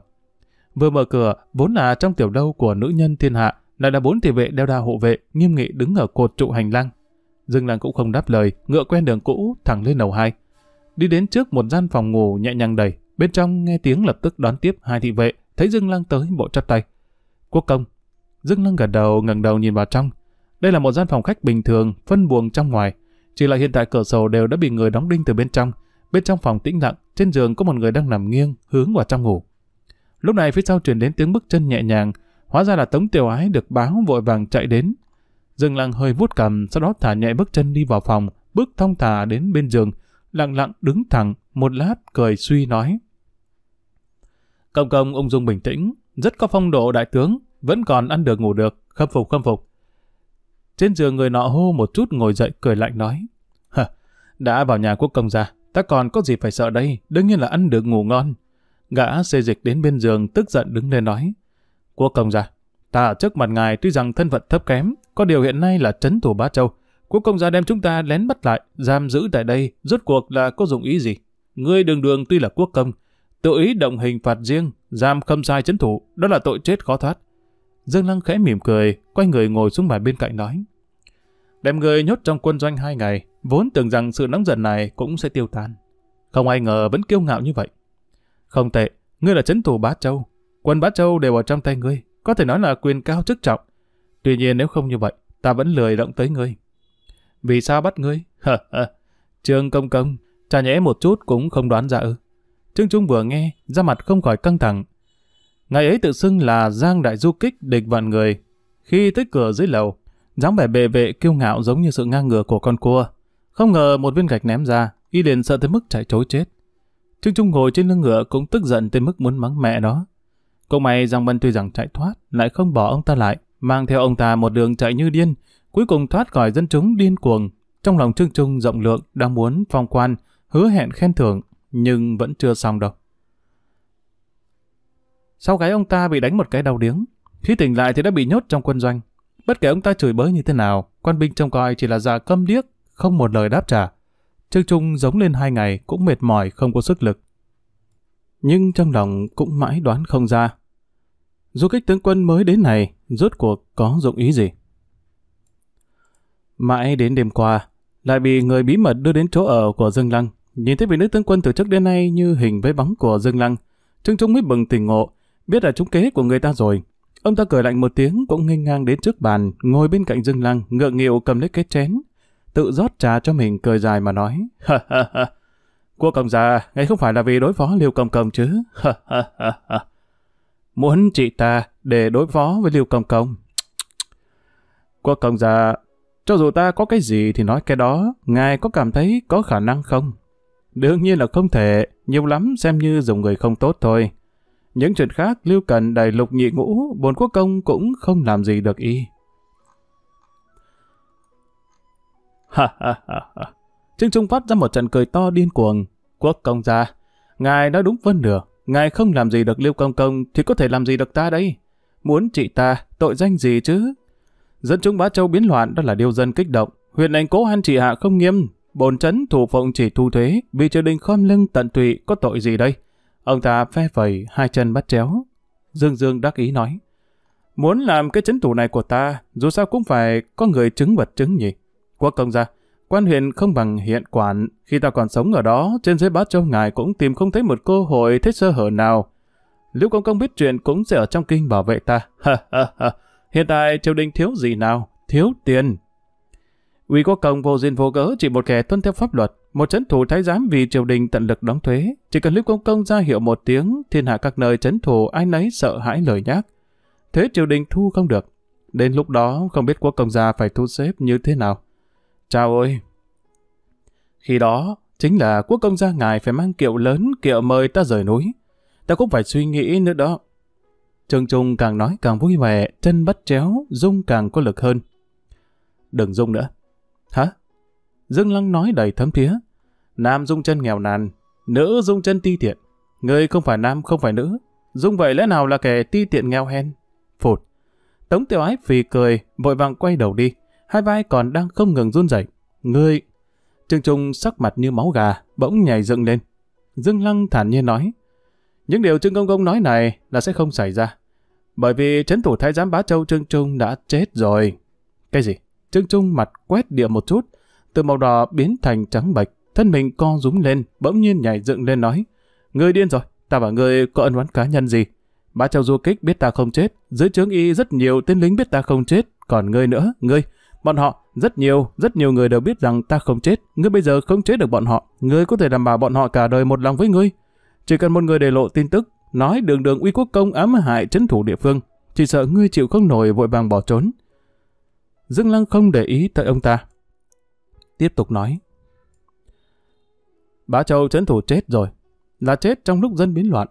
Vừa mở cửa, vốn là trong tiểu đâu của nữ nhân thiên hạ, lại là bốn thị vệ đeo đao hộ vệ, nghiêm nghị đứng ở cột trụ hành lang. Dương Lang cũng không đáp lời, ngựa quen đường cũ, thẳng lên lầu hai. Đi đến trước một gian phòng ngủ nhẹ nhàng đầy, bên trong nghe tiếng lập tức đón tiếp hai thị vệ, thấy Dương Lang tới bộ chặt tay. Quốc công. Dương Lăng gật đầu ngẩng đầu nhìn vào trong. Đây là một gian phòng khách bình thường, phân buồng trong ngoài. Chỉ là hiện tại cửa sổ đều đã bị người đóng đinh từ bên trong. Bên trong phòng tĩnh lặng, trên giường có một người đang nằm nghiêng, hướng vào trong ngủ. Lúc này phía sau truyền đến tiếng bước chân nhẹ nhàng, hóa ra là Tống Tiểu Ái được báo vội vàng chạy đến. Dương Lăng hơi vuốt cầm, sau đó thả nhẹ bước chân đi vào phòng, bước thong thả đến bên giường, lặng lặng đứng thẳng, một lát cười suy nói. Công công ung dung bình tĩnh, rất có phong độ đại tướng, vẫn còn ăn được ngủ được, khâm phục khâm phục. Trên giường người nọ hô một chút ngồi dậy cười lạnh nói. Hờ, đã vào nhà quốc công gia, ta còn có gì phải sợ đây, đương nhiên là ăn được ngủ ngon. Gã xê dịch đến bên giường tức giận đứng lên nói. Quốc công gia, ta ở trước mặt ngài tuy rằng thân phận thấp kém, có điều hiện nay là trấn thủ bá châu. Quốc công gia đem chúng ta lén bắt lại, giam giữ tại đây, rốt cuộc là có dụng ý gì? Ngươi đường đường tuy là quốc công, tự ý động hình phạt riêng, giam khâm sai chấn thủ, đó là tội chết khó thoát. Dương Lăng khẽ mỉm cười, quay người ngồi xuống bàn bên cạnh nói. Đem người nhốt trong quân doanh hai ngày, vốn tưởng rằng sự nóng giận này cũng sẽ tiêu tan. Không ai ngờ vẫn kiêu ngạo như vậy. Không tệ, ngươi là chấn thủ Bá Châu. Quân Bá Châu đều ở trong tay ngươi, có thể nói là quyền cao chức trọng. Tuy nhiên nếu không như vậy, ta vẫn lười động tới ngươi. Vì sao bắt ngươi? trương công công, chả nhẽ một chút cũng không đoán ra ư. Trương Trung vừa nghe, ra mặt không khỏi căng thẳng. Ngày ấy tự xưng là Giang Đại Du Kích địch vạn người. Khi tới cửa dưới lầu, dáng vẻ bệ vệ kiêu ngạo giống như sự ngang ngửa của con cua. Không ngờ một viên gạch ném ra, y liền sợ tới mức chạy trối chết. Trương Trung ngồi trên lưng ngựa cũng tức giận tới mức muốn mắng mẹ đó. Cậu may Giang Bân tuy rằng chạy thoát, lại không bỏ ông ta lại, mang theo ông ta một đường chạy như điên, cuối cùng thoát khỏi dân chúng điên cuồng. Trong lòng Trương Trung rộng lượng, đang muốn phong quan, hứa hẹn khen thưởng nhưng vẫn chưa xong đâu. Sau gái ông ta bị đánh một cái đau điếng, khi tỉnh lại thì đã bị nhốt trong quân doanh. Bất kể ông ta chửi bới như thế nào, quan binh trông coi chỉ là già câm điếc, không một lời đáp trả. Trương Trung giống lên hai ngày cũng mệt mỏi không có sức lực. Nhưng trong lòng cũng mãi đoán không ra. Du kích tướng quân mới đến này, rốt cuộc có dụng ý gì? Mãi đến đêm qua, lại bị người bí mật đưa đến chỗ ở của Dương Lăng. Nhìn thấy vị nữ tướng quân từ trước đến nay như hình với bóng của Dương Lăng, Trương Trung mới bừng tỉnh ngộ, biết là chúng kế của người ta rồi. Ông ta cười lạnh một tiếng cũng nghênh ngang đến trước bàn, ngồi bên cạnh Dương Lăng, ngượng nghịu cầm lấy cái chén, tự rót trà cho mình cười dài mà nói. Ha ha ha. Của công già, ấy không phải là vì đối phó Liêu Cầm Cầm chứ. Ha ha ha ha. Muốn chị ta để đối phó với Liêu Cầm Cầm. Của công già, cho dù ta có cái gì thì nói cái đó, ngài có cảm thấy có khả năng không? Đương nhiên là không thể, nhiều lắm xem như dùng người không tốt thôi. Những chuyện khác Lưu Cần đại lục nhị ngũ, bồn quốc công cũng không làm gì được y. Ha ha ha ha. Trương Trung phát ra một trận cười to điên cuồng. Quốc công ra, ngài nói đúng vân nửa, ngài không làm gì được Lưu Công Công thì có thể làm gì được ta đấy. Muốn trị ta, tội danh gì chứ? Dân chúng Bá Châu biến loạn đó là điều dân kích động. Huyện thành cố han trị hạ không nghiêm, bồn trấn thủ phụng chỉ thu thuế vì triều đình khom lưng tận tụy có tội gì đây? Ông ta phe phẩy hai chân bắt chéo. Dương Dương đắc ý nói. Muốn làm cái chấn thủ này của ta, dù sao cũng phải có người chứng vật chứng nhỉ. Quốc công gia, quan huyện không bằng hiện quản. Khi ta còn sống ở đó, trên dưới bát châu ngài cũng tìm không thấy một cơ hội thế sơ hở nào. Lưu công công biết chuyện cũng sẽ ở trong kinh bảo vệ ta. hiện tại triều đình thiếu gì nào? Thiếu tiền. Uy có công vô duyên vô cớ chỉ một kẻ tuân theo pháp luật, một chấn thủ thái giám vì triều đình tận lực đóng thuế, chỉ cần Lưu Công Công ra hiệu một tiếng, thiên hạ các nơi chấn thủ ai nấy sợ hãi lời nhắc. Thế triều đình thu không được. Đến lúc đó không biết quốc công gia phải thu xếp như thế nào. Chào ơi! Khi đó, chính là quốc công gia ngài phải mang kiệu lớn kiệu mời ta rời núi. Ta cũng phải suy nghĩ nữa đó. Trương Trung càng nói càng vui vẻ, chân bắt chéo, Dung càng có lực hơn. Đừng Dung nữa, Hả? Dương Lăng nói đầy thấm thía. Nam dung chân nghèo nàn, nữ dung chân ti tiện. Người không phải nam không phải nữ. Dung vậy lẽ nào là kẻ ti tiện nghèo hen? Phụt. Tống tiểu ái phì cười, vội vàng quay đầu đi. Hai vai còn đang không ngừng run rẩy. Ngươi... Trương Trung sắc mặt như máu gà, bỗng nhảy dựng lên. Dương Lăng thản nhiên nói. Những điều Trương Công Công nói này là sẽ không xảy ra. Bởi vì chấn thủ thái giám Bá Châu Trương Trung đã chết rồi. Cái gì? Trương Trung mặt quét địa một chút, từ màu đỏ biến thành trắng bạch, thân mình co rúm lên, bỗng nhiên nhảy dựng lên nói. người điên rồi, ta bảo ngươi có ân oán cá nhân gì? Bá Châu Du Kích biết ta không chết, dưới trướng y rất nhiều tên lính biết ta không chết, còn ngươi nữa, ngươi, bọn họ, rất nhiều, rất nhiều người đều biết rằng ta không chết, ngươi bây giờ không chết được bọn họ, ngươi có thể đảm bảo bọn họ cả đời một lòng với ngươi. Chỉ cần một người để lộ tin tức, nói đường đường uy quốc công ám hại chấn thủ địa phương, chỉ sợ ngươi chịu không nổi vội vàng bỏ trốn. Dương Lăng không để ý tới ông ta. Tiếp tục nói. Bá Châu trấn thủ chết rồi, là chết trong lúc dân biến loạn.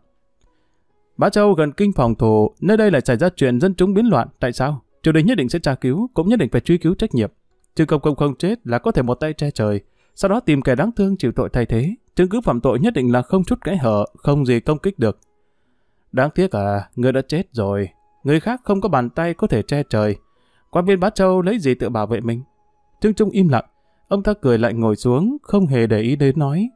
Bá Châu gần kinh phòng thủ, nơi đây lại xảy ra chuyện dân chúng biến loạn, tại sao? Triều đình nhất định sẽ tra cứu, cũng nhất định phải truy cứu trách nhiệm. Chứ công không không chết là có thể một tay che trời, sau đó tìm kẻ đáng thương chịu tội thay thế. Chứng cứ phạm tội nhất định là không chút cái hở, không gì công kích được. Đáng tiếc à, người đã chết rồi, người khác không có bàn tay có thể che trời, Quan viên Bá Châu lấy gì tự bảo vệ mình? Trương Trung im lặng. Ông ta cười lại ngồi xuống, không hề để ý đến nói.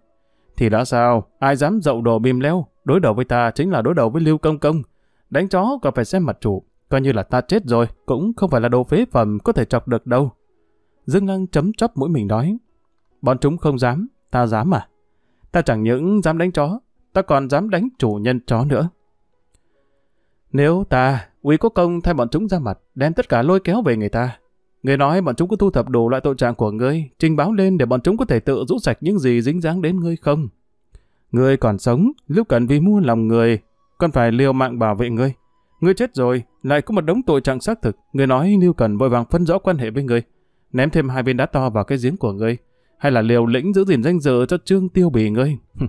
Thì đã sao? Ai dám dậu đồ bìm leo? Đối đầu với ta chính là đối đầu với Lưu Công Công. Đánh chó còn phải xem mặt chủ. Coi như là ta chết rồi, cũng không phải là đồ phế phẩm có thể chọc được đâu. Dương Lăng chấm chóc mũi mình nói. Bọn chúng không dám, ta dám à? Ta chẳng những dám đánh chó, ta còn dám đánh chủ nhân chó nữa. Nếu ta Uy có công thay bọn chúng ra mặt, đem tất cả lôi kéo về người ta. Người nói bọn chúng có thu thập đủ loại tội trạng của ngươi, trình báo lên để bọn chúng có thể tự rũ sạch những gì dính dáng đến ngươi không? Ngươi còn sống, lúc cần vì mua lòng người, còn phải liều mạng bảo vệ ngươi. Ngươi chết rồi, lại có một đống tội trạng xác thực. người nói Lưu Cần vội vàng phân rõ quan hệ với ngươi, ném thêm hai viên đá to vào cái giếng của ngươi, hay là liều lĩnh giữ gìn danh dự cho Trương Tiêu Bì ngươi.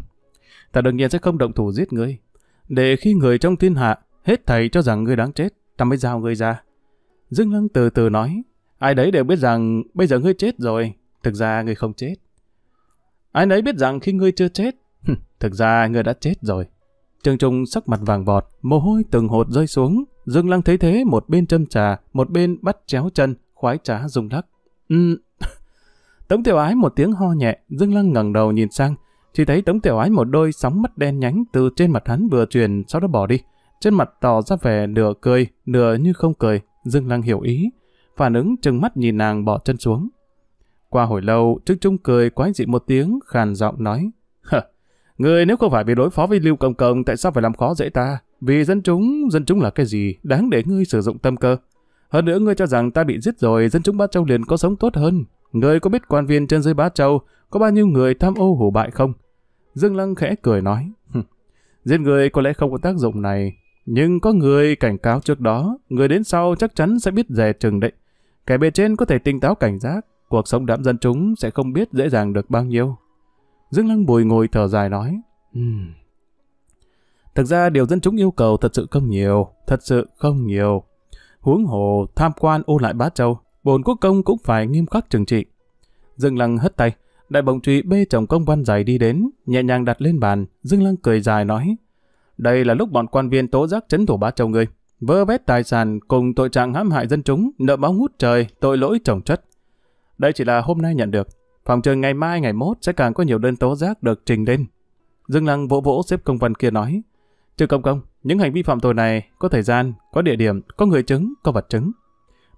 Ta đương nhiên sẽ không động thủ giết ngươi. Để khi người trong thiên hạ Hết thầy cho rằng ngươi đáng chết, ta mới giao ngươi ra. Dương Lăng từ từ nói, ai đấy đều biết rằng bây giờ ngươi chết rồi, thực ra ngươi không chết. Ai nấy biết rằng khi ngươi chưa chết, thực ra ngươi đã chết rồi. Trương Trung sắc mặt vàng vọt, mồ hôi từng hột rơi xuống. Dương Lăng thấy thế một bên châm trà, một bên bắt chéo chân, khoái trá rung lắc. Tống Tiểu Ái một tiếng ho nhẹ, Dương Lăng ngẩng đầu nhìn sang, chỉ thấy Tống Tiểu Ái một đôi sóng mắt đen nhánh từ trên mặt hắn vừa truyền sau đó bỏ đi. Trên mặt tỏ ra vẻ nửa cười, nửa như không cười, Dương Lăng hiểu ý, phản ứng chừng mắt nhìn nàng bỏ chân xuống. Qua hồi lâu, Trương Trung cười quái dị một tiếng, khàn giọng nói. Người nếu không phải vì đối phó với Lưu Công Công tại sao phải làm khó dễ ta? Vì dân chúng, dân chúng là cái gì? Đáng để ngươi sử dụng tâm cơ. Hơn nữa ngươi cho rằng ta bị giết rồi, dân chúng Bá Châu liền có sống tốt hơn. Ngươi có biết quan viên trên dưới Bá Châu có bao nhiêu người tham ô hủ bại không? Dương Lăng khẽ cười nói. Giết người có lẽ không có tác dụng này, nhưng có người cảnh cáo trước đó, người đến sau chắc chắn sẽ biết dè chừng đấy. Kẻ bề trên có thể tinh táo cảnh giác, cuộc sống đám dân chúng sẽ không biết dễ dàng được bao nhiêu. Dương Lăng Bùi ngồi thở dài nói, um. Thực ra điều dân chúng yêu cầu thật sự không nhiều, thật sự không nhiều. Huống hồ tham quan ô lại bá châu, bồn quốc công cũng phải nghiêm khắc trừng trị. Dương Lăng hất tay, đại bồng trụy bê chồng công văn dày đi đến, nhẹ nhàng đặt lên bàn, Dương Lăng cười dài nói, đây là lúc bọn quan viên tố giác chấn thủ bá châu ngươi, vơ vét tài sản cùng tội trạng hãm hại dân chúng, nợ báo ngút trời, tội lỗi trồng chất. Đây chỉ là hôm nay nhận được. Phòng trường ngày mai ngày mốt sẽ càng có nhiều đơn tố giác được trình lên. Dương Lăng vỗ vỗ xếp công văn kia nói, Trừ công công, những hành vi phạm tội này có thời gian, có địa điểm, có người chứng, có vật chứng.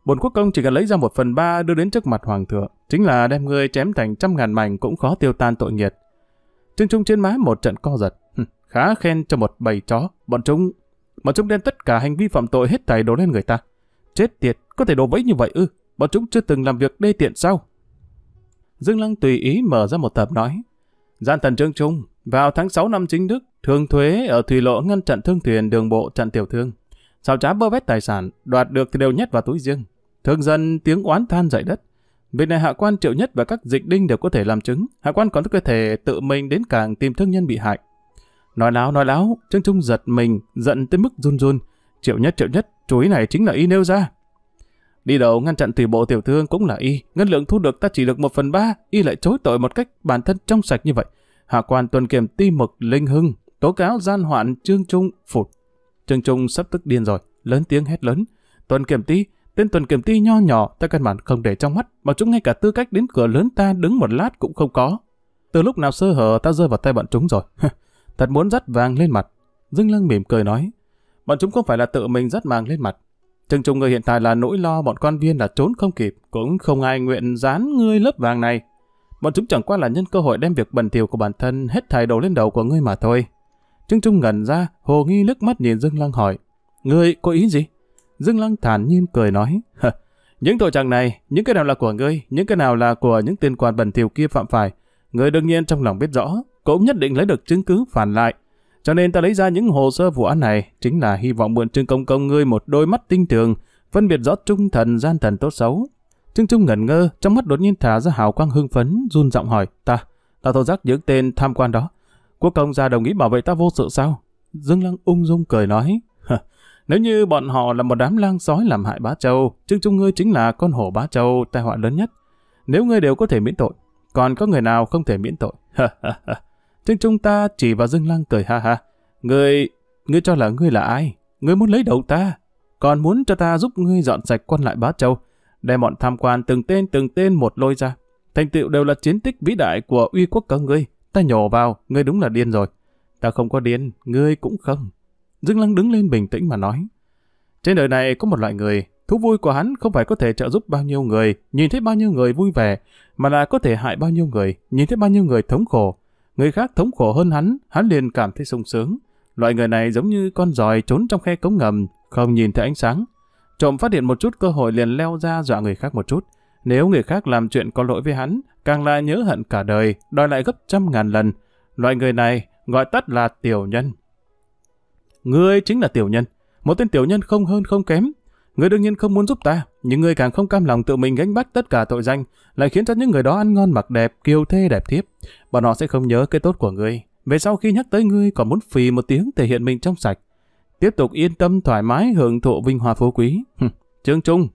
Bồn quốc công chỉ cần lấy ra một phần ba đưa đến trước mặt hoàng thượng, chính là đem ngươi chém thành trăm ngàn mảnh cũng khó tiêu tan tội nghiệt. Trương Trung trên má một trận co giật, khá khen cho một bầy chó, bọn chúng, bọn chúng đem tất cả hành vi phạm tội hết thảy đổ lên người ta. Chết tiệt, có thể đổ bẫy như vậy ư, bọn chúng chưa từng làm việc đê tiện sao? Dương Lăng tùy ý mở ra một tập nói, gian thần trương trung, vào tháng 6 năm chính Đức, thường thuế ở thủy lộ ngăn chặn thương thuyền đường bộ chặn tiểu thương. Xào trá bơ vét tài sản, đoạt được thì đều nhét vào túi riêng. thường dân tiếng oán than dậy đất. Việc này hạ quan triệu nhất và các dịch đinh đều có thể làm chứng. Hạ quan còn có thể tự mình đến càng tìm thương nhân bị hại, Nói láo, nói láo, Trương Trung giật mình, giận tới mức run run. Triệu nhất, triệu nhất, chú ý này chính là y nêu ra. Đi đầu ngăn chặn tùy bộ tiểu thương cũng là y, ngân lượng thu được ta chỉ được một phần ba, y lại chối tội một cách bản thân trong sạch như vậy. Hạ quan tuần kiểm ti mực linh hưng, tố cáo gian hoạn Trương Trung phụt. Trương Trung sắp tức điên rồi, lớn tiếng hét lớn. Tuần kiểm ti, tên tuần kiểm ti nho nhỏ ta căn bản không để trong mắt, mà chúng ngay cả tư cách đến cửa lớn ta đứng một lát cũng không có. Từ lúc nào sơ hở ta rơi vào tay bọn chúng rồi. thật muốn dắt vàng lên mặt. Dương Lăng mỉm cười nói, bọn chúng không phải là tự mình dắt vàng lên mặt. Chừng chừng người hiện tại là nỗi lo bọn quan viên là trốn không kịp, cũng không ai nguyện dán ngươi lớp vàng này. Bọn chúng chẳng qua là nhân cơ hội đem việc bẩn thỉu của bản thân hết thải đầu lên đầu của ngươi mà thôi. Trưng Trung ngẩn ra, hồ nghi nước mắt nhìn Dương Lăng hỏi, ngươi có ý gì? Dương Lăng thản nhiên cười nói, những tội trạng này, những cái nào là của ngươi, những cái nào là của những tiền quan bẩn thỉu kia phạm phải, người đương nhiên trong lòng biết rõ, cũng nhất định lấy được chứng cứ phản lại. Cho nên ta lấy ra những hồ sơ vụ án này chính là hy vọng mượn Trương Công Công ngươi một đôi mắt tinh tường, phân biệt rõ trung thần gian thần tốt xấu. Trương Trung ngẩn ngơ, trong mắt đột nhiên thả ra hào quang hưng phấn, run giọng hỏi, ta, ta thô giác những tên tham quan đó. Quốc công gia đồng ý bảo vệ ta vô sự sao? Dương Lăng ung dung cười nói, nếu như bọn họ là một đám lang sói làm hại bá châu, Trương Trung ngươi chính là con hổ bá châu tai họa lớn nhất. Nếu ngươi đều có thể miễn tội, còn có người nào không thể miễn tội. trên chúng ta chỉ vào Dương Lăng cười ha ha. Ngươi, ngươi cho là ngươi là ai? Ngươi muốn lấy đầu ta? Còn muốn cho ta giúp ngươi dọn sạch quan lại bá châu? Đem bọn tham quan từng tên từng tên một lôi ra. Thành tựu đều là chiến tích vĩ đại của uy quốc các ngươi. Ta nhổ vào, ngươi đúng là điên rồi. Ta không có điên, ngươi cũng không. Dương Lăng đứng lên bình tĩnh mà nói. Trên đời này có một loại người Thú vui của hắn không phải có thể trợ giúp bao nhiêu người, nhìn thấy bao nhiêu người vui vẻ, mà là có thể hại bao nhiêu người, nhìn thấy bao nhiêu người thống khổ. Người khác thống khổ hơn hắn, hắn liền cảm thấy sung sướng. Loại người này giống như con giòi trốn trong khe cống ngầm, không nhìn thấy ánh sáng. Trộm phát hiện một chút cơ hội liền leo ra dọa người khác một chút. Nếu người khác làm chuyện có lỗi với hắn, càng là nhớ hận cả đời, đòi lại gấp trăm ngàn lần. Loại người này gọi tắt là tiểu nhân. Ngươi chính là tiểu nhân, một tên tiểu nhân không hơn không kém, Ngươi đương nhiên không muốn giúp ta, nhưng ngươi càng không cam lòng tự mình gánh bắt tất cả tội danh, lại khiến cho những người đó ăn ngon mặc đẹp, kiêu thê đẹp thiếp. Bọn họ sẽ không nhớ cái tốt của ngươi. Về sau khi nhắc tới ngươi còn muốn phì một tiếng thể hiện mình trong sạch. Tiếp tục yên tâm thoải mái hưởng thụ vinh hoa phú quý. Trương Trung,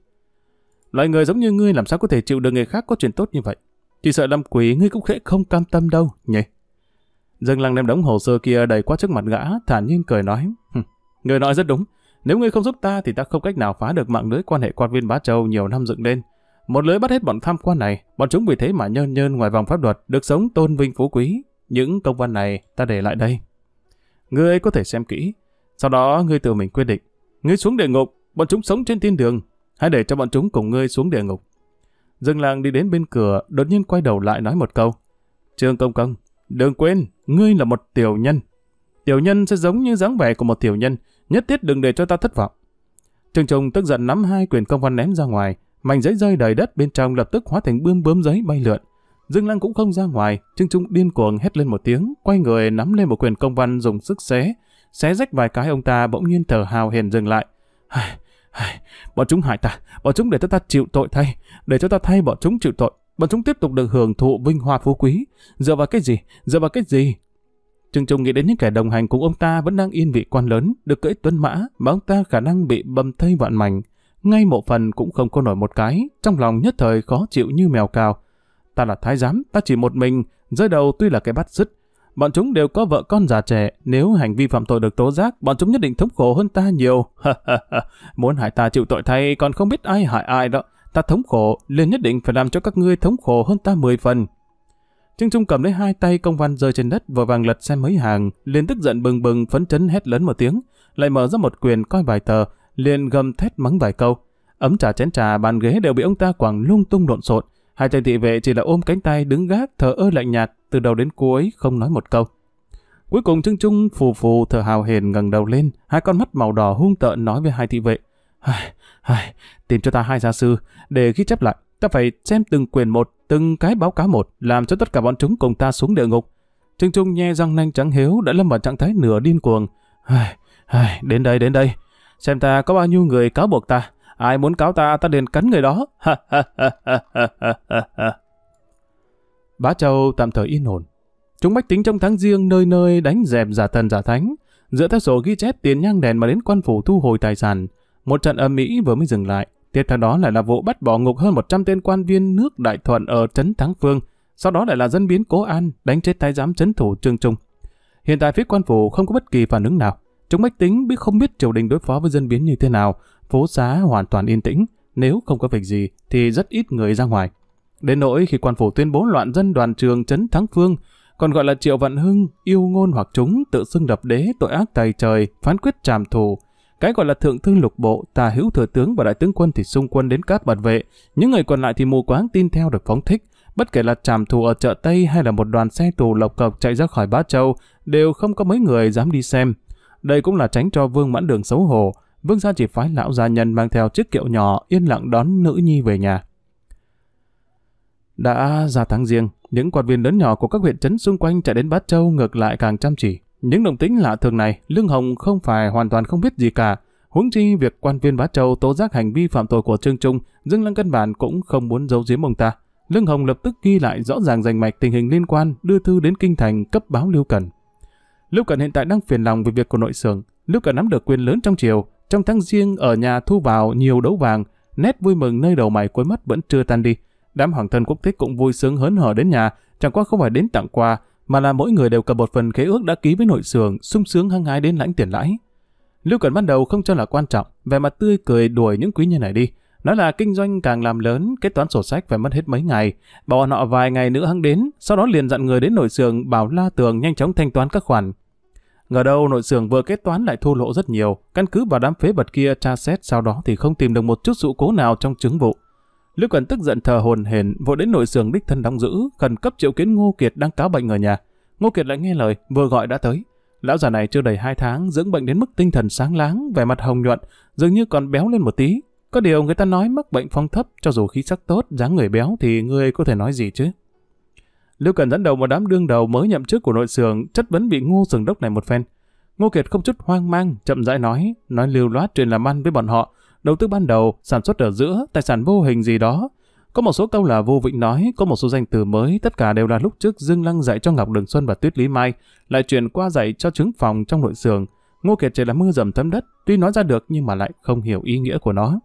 loại người giống như ngươi làm sao có thể chịu được người khác có chuyện tốt như vậy? Chỉ sợ làm quỷ ngươi cũng khẽ không cam tâm đâu, nhỉ? Dương Lăng đem đống hồ sơ kia đầy qua trước mặt gã, thản nhiên cười nói. Người nói rất đúng, nếu ngươi không giúp ta thì ta không cách nào phá được mạng lưới quan hệ quan viên Bá Châu nhiều năm dựng lên. Một lưới bắt hết bọn tham quan này, bọn chúng vì thế mà nhơn nhơn ngoài vòng pháp luật, được sống tôn vinh phú quý. Những công văn này ta để lại đây. Ngươi có thể xem kỹ. Sau đó ngươi tự mình quyết định. Ngươi xuống địa ngục, bọn chúng sống trên thiên đường. Hãy để cho bọn chúng cùng ngươi xuống địa ngục. Dương làng đi đến bên cửa, đột nhiên quay đầu lại nói một câu. Trương Công Công, đừng quên, ngươi là một tiểu nhân. Tiểu nhân sẽ giống như dáng vẻ của một tiểu nhân, nhất thiết đừng để cho ta thất vọng. Trương Trùng tức giận nắm hai quyền công văn ném ra ngoài, mảnh giấy rơi đầy đất bên trong lập tức hóa thành bươm bướm giấy bay lượn. Dương Lăng cũng không ra ngoài, Trương Trung điên cuồng hét lên một tiếng, quay người nắm lên một quyền công văn dùng sức xé, xé rách vài cái ông ta bỗng nhiên thở hào hển dừng lại. Hài, hài, bọn chúng hại ta, bọn chúng để cho ta chịu tội thay, để cho ta thay bọn chúng chịu tội, bọn chúng tiếp tục được hưởng thụ vinh hoa phú quý, dựa vào cái gì, dựa vào cái gì, Trương Trung nghĩ đến những kẻ đồng hành cùng ông ta vẫn đang yên vị quan lớn, được cưỡi tuấn mã mà ông ta khả năng bị bầm thây vạn mảnh. Ngay một phần cũng không có nổi một cái, trong lòng nhất thời khó chịu như mèo cào. Ta là thái giám, ta chỉ một mình, rơi đầu tuy là cái bắt dứt. Bọn chúng đều có vợ con già trẻ, nếu hành vi phạm tội được tố giác, bọn chúng nhất định thống khổ hơn ta nhiều. Muốn hại ta chịu tội thay, còn không biết ai hại ai đó. Ta thống khổ, liền nhất định phải làm cho các ngươi thống khổ hơn ta mười phần. Trương Trung cầm lấy hai tay công văn rơi trên đất vội vàng lật xem mấy hàng, liền tức giận bừng bừng phấn chấn hét lớn một tiếng, lại mở ra một quyền coi vài tờ, liền gầm thét mắng vài câu. Ấm trà chén trà bàn ghế đều bị ông ta quẳng lung tung lộn xộn, hai tên thị vệ chỉ là ôm cánh tay đứng gác thở ơ lạnh nhạt từ đầu đến cuối không nói một câu. Cuối cùng Trương Trung phù phù thở hào hển ngẩng đầu lên, hai con mắt màu đỏ hung tợn nói với hai thị vệ: "Hai, hai, tìm cho ta hai gia sư để ghi chép lại." Ta phải xem từng quyền một, từng cái báo cáo một, làm cho tất cả bọn chúng cùng ta xuống địa ngục. Trương Trung nghe răng nanh trắng hiếu đã lâm vào trạng thái nửa điên cuồng. Ai, ai, đến đây, đến đây. Xem ta có bao nhiêu người cáo buộc ta. Ai muốn cáo ta, ta liền cắn người đó. Bá Châu tạm thời yên ổn. Chúng bách tính trong tháng riêng nơi nơi đánh dẹp giả thần giả thánh. Dựa theo sổ ghi chép tiền nhang đèn mà đến quan phủ thu hồi tài sản. Một trận âm mỹ vừa mới dừng lại. Tiếp theo đó lại là vụ bắt bỏ ngục hơn 100 tên quan viên nước Đại Thuận ở Trấn Thắng Phương, sau đó lại là dân biến Cố An đánh chết thái giám trấn thủ Trương Trung. Hiện tại phía quan phủ không có bất kỳ phản ứng nào. Chúng bách tính biết không biết triều đình đối phó với dân biến như thế nào, phố xá hoàn toàn yên tĩnh, nếu không có việc gì thì rất ít người ra ngoài. Đến nỗi khi quan phủ tuyên bố loạn dân đoàn trường trấn Thắng Phương, còn gọi là Triệu Vận Hưng, yêu ngôn hoặc chúng tự xưng đập đế tội ác tày trời, phán quyết trảm thù, cái gọi là thượng thư lục bộ, tà hữu thừa tướng và đại tướng quân thì xung quân đến cát bản vệ. Những người còn lại thì mù quáng tin theo được phóng thích. Bất kể là trảm thù ở chợ Tây hay là một đoàn xe tù lộc cộc chạy ra khỏi Bá Châu, đều không có mấy người dám đi xem. Đây cũng là tránh cho Vương Mãn Đường xấu hổ. Vương gia chỉ phái lão gia nhân mang theo chiếc kiệu nhỏ yên lặng đón nữ nhi về nhà. Đã ra tháng riêng, những quan viên lớn nhỏ của các huyện trấn xung quanh chạy đến Bát Châu ngược lại càng chăm chỉ. Những đồng tính lạ thường này, Lương Hồng không phải hoàn toàn không biết gì cả. Huống chi việc quan viên Bá Châu tố giác hành vi phạm tội của Trương Trung, Dương Lăng căn bản cũng không muốn giấu giếm ông ta. Lương Hồng lập tức ghi lại rõ ràng rành mạch tình hình liên quan, đưa thư đến kinh thành cấp báo Lưu Cần. Lưu Cần hiện tại đang phiền lòng về việc của nội xưởng. Lưu Cần nắm được quyền lớn trong triều, trong tháng riêng ở nhà thu vào nhiều đấu vàng, nét vui mừng nơi đầu mày cuối mắt vẫn chưa tan đi. Đám hoàng thân quốc thích cũng vui sướng hớn hở đến nhà, chẳng qua không phải đến tặng quà mà là mỗi người đều cầm một phần khế ước đã ký với nội sường, sung sướng hăng hái đến lãnh tiền lãi. Lưu Cẩn ban đầu không cho là quan trọng, vẻ mặt tươi cười đuổi những quý nhân này đi. Nói là kinh doanh càng làm lớn, kết toán sổ sách phải mất hết mấy ngày. Bảo bọn họ vài ngày nữa hăng đến, sau đó liền dặn người đến nội sường bảo La Tường nhanh chóng thanh toán các khoản. Ngờ đâu nội sường vừa kết toán lại thua lỗ rất nhiều, căn cứ vào đám phế vật kia tra xét sau đó thì không tìm được một chút sự cố nào trong chứng vụ. Lưu Cần tức giận thờ hồn hển vội đến nội sường đích thân đóng giữ, khẩn cấp triệu kiến Ngô Kiệt đang cáo bệnh ở nhà. Ngô Kiệt lại nghe lời, vừa gọi đã tới. Lão già này chưa đầy hai tháng, dưỡng bệnh đến mức tinh thần sáng láng, vẻ mặt hồng nhuận, dường như còn béo lên một tí. Có điều người ta nói mắc bệnh phong thấp, cho dù khí sắc tốt, dáng người béo thì người có thể nói gì chứ? Lưu Cần dẫn đầu một đám đương đầu mới nhậm chức của nội sường chất vấn bị Ngô sường đốc này một phen. Ngô Kiệt không chút hoang mang, chậm rãi nói, nói lưu loát truyền làm ăn với bọn họ, đầu tư ban đầu, sản xuất ở giữa, tài sản vô hình gì đó. Có một số câu là vô vịnh nói, có một số danh từ mới, tất cả đều là lúc trước Dương Lăng dạy cho Ngọc Đường Xuân và Tuyết Lý Mai, lại chuyển qua dạy cho trứng phòng trong nội sường. Ngô Kiệt chỉ là mưa dầm thấm đất, tuy nói ra được nhưng mà lại không hiểu ý nghĩa của nó.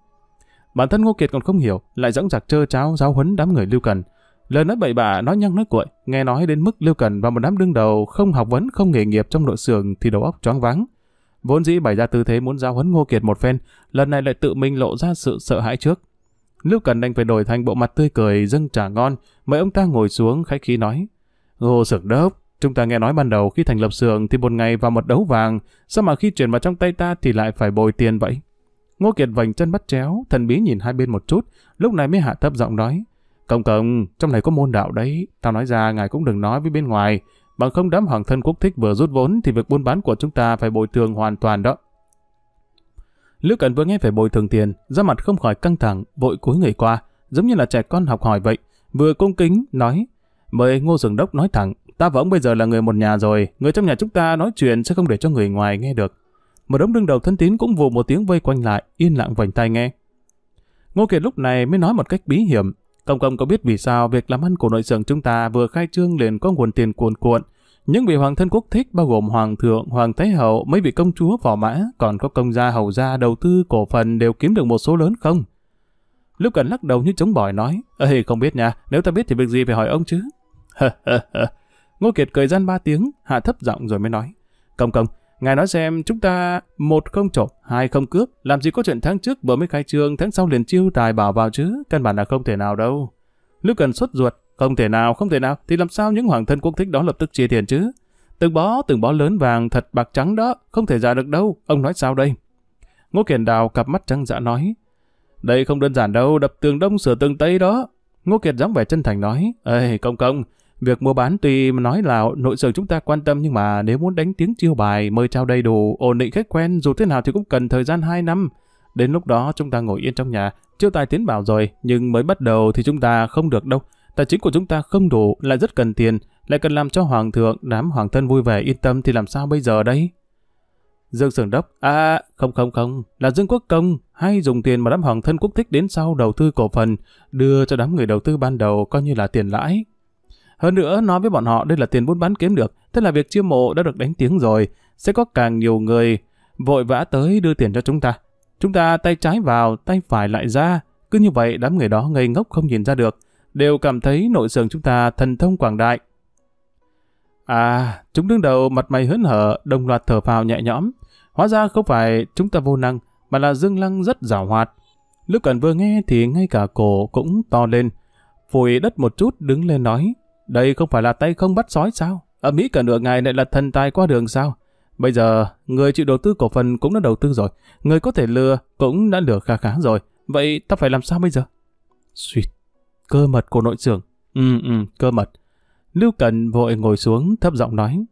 Bản thân Ngô Kiệt còn không hiểu, lại dõng dạc trơ cháo giáo huấn đám người lưu cần. Lời nói bậy bạ, nói nhăng nói cuội, nghe nói đến mức lưu cần và một đám đương đầu không học vấn không nghề nghiệp trong nội sường thì đầu óc choáng váng vốn dĩ bày ra tư thế muốn giáo huấn Ngô Kiệt một phen, lần này lại tự mình lộ ra sự sợ hãi trước. Lưu Cần đành phải đổi thành bộ mặt tươi cười dâng trà ngon, mời ông ta ngồi xuống khách khí nói. Ngô sưởng đốc, chúng ta nghe nói ban đầu khi thành lập xưởng thì một ngày vào một đấu vàng, sao mà khi chuyển vào trong tay ta thì lại phải bồi tiền vậy? Ngô Kiệt vành chân bắt chéo, thần bí nhìn hai bên một chút, lúc này mới hạ thấp giọng nói. Công công, trong này có môn đạo đấy, tao nói ra ngài cũng đừng nói với bên ngoài, Bằng không đám hoàng thân quốc thích vừa rút vốn thì việc buôn bán của chúng ta phải bồi thường hoàn toàn đó. Lữ Cẩn vừa nghe phải bồi thường tiền, ra mặt không khỏi căng thẳng, vội cúi người qua, giống như là trẻ con học hỏi vậy, vừa cung kính, nói, mời ngô dường đốc nói thẳng, ta và ông bây giờ là người một nhà rồi, người trong nhà chúng ta nói chuyện sẽ không để cho người ngoài nghe được. Một đống đương đầu thân tín cũng vù một tiếng vây quanh lại, yên lặng vành tay nghe. Ngô Kiệt lúc này mới nói một cách bí hiểm, Công công có biết vì sao việc làm ăn của nội sưởng chúng ta vừa khai trương liền có nguồn tiền cuồn cuộn. Những vị hoàng thân quốc thích bao gồm hoàng thượng, hoàng thái hậu, mấy vị công chúa phò mã, còn có công gia hầu gia đầu tư cổ phần đều kiếm được một số lớn không? Lúc cần lắc đầu như chống bỏi nói, Ê, không biết nha, nếu ta biết thì việc gì phải hỏi ông chứ? Ngô Kiệt cười gian ba tiếng, hạ thấp giọng rồi mới nói, Công công, Ngài nói xem chúng ta một không trộm, hai không cướp. Làm gì có chuyện tháng trước vừa mới khai trương, tháng sau liền chiêu tài bảo vào chứ. Căn bản là không thể nào đâu. Lúc cần xuất ruột, không thể nào, không thể nào. Thì làm sao những hoàng thân quốc thích đó lập tức chia tiền chứ? Từng bó, từng bó lớn vàng thật bạc trắng đó, không thể giả được đâu. Ông nói sao đây? Ngô Kiền Đào cặp mắt trắng dã nói. Đây không đơn giản đâu, đập tường đông sửa tường tây đó. Ngô Kiệt dáng vẻ chân thành nói. Ê, công công, Việc mua bán tuy nói là nội sự chúng ta quan tâm nhưng mà nếu muốn đánh tiếng chiêu bài, mời trao đầy đủ, ổn định khách quen dù thế nào thì cũng cần thời gian 2 năm. Đến lúc đó chúng ta ngồi yên trong nhà, chiêu tài tiến bảo rồi, nhưng mới bắt đầu thì chúng ta không được đâu. Tài chính của chúng ta không đủ, lại rất cần tiền, lại cần làm cho hoàng thượng, đám hoàng thân vui vẻ yên tâm thì làm sao bây giờ đây Dương Sưởng Đốc, à không không không, là Dương Quốc Công, hay dùng tiền mà đám hoàng thân quốc thích đến sau đầu tư cổ phần, đưa cho đám người đầu tư ban đầu coi như là tiền lãi, hơn nữa, nói với bọn họ đây là tiền buôn bán kiếm được, thế là việc chiêu mộ đã được đánh tiếng rồi. Sẽ có càng nhiều người vội vã tới đưa tiền cho chúng ta. Chúng ta tay trái vào, tay phải lại ra. Cứ như vậy, đám người đó ngây ngốc không nhìn ra được. Đều cảm thấy nội sườn chúng ta thần thông quảng đại. À, chúng đứng đầu mặt mày hớn hở, đồng loạt thở phào nhẹ nhõm. Hóa ra không phải chúng ta vô năng, mà là Dương Lăng rất giảo hoạt. Lúc cần vừa nghe thì ngay cả cổ cũng to lên. Phủi đất một chút đứng lên nói. Đây không phải là tay không bắt sói sao? Ở à, Mỹ cả nửa ngày lại là thần tài qua đường sao? Bây giờ, người chịu đầu tư cổ phần cũng đã đầu tư rồi. Người có thể lừa cũng đã lừa khá khá rồi. Vậy ta phải làm sao bây giờ? Xuyệt. Cơ mật của nội trưởng. Ừ, ừ, cơ mật. Lưu Cần vội ngồi xuống thấp giọng nói.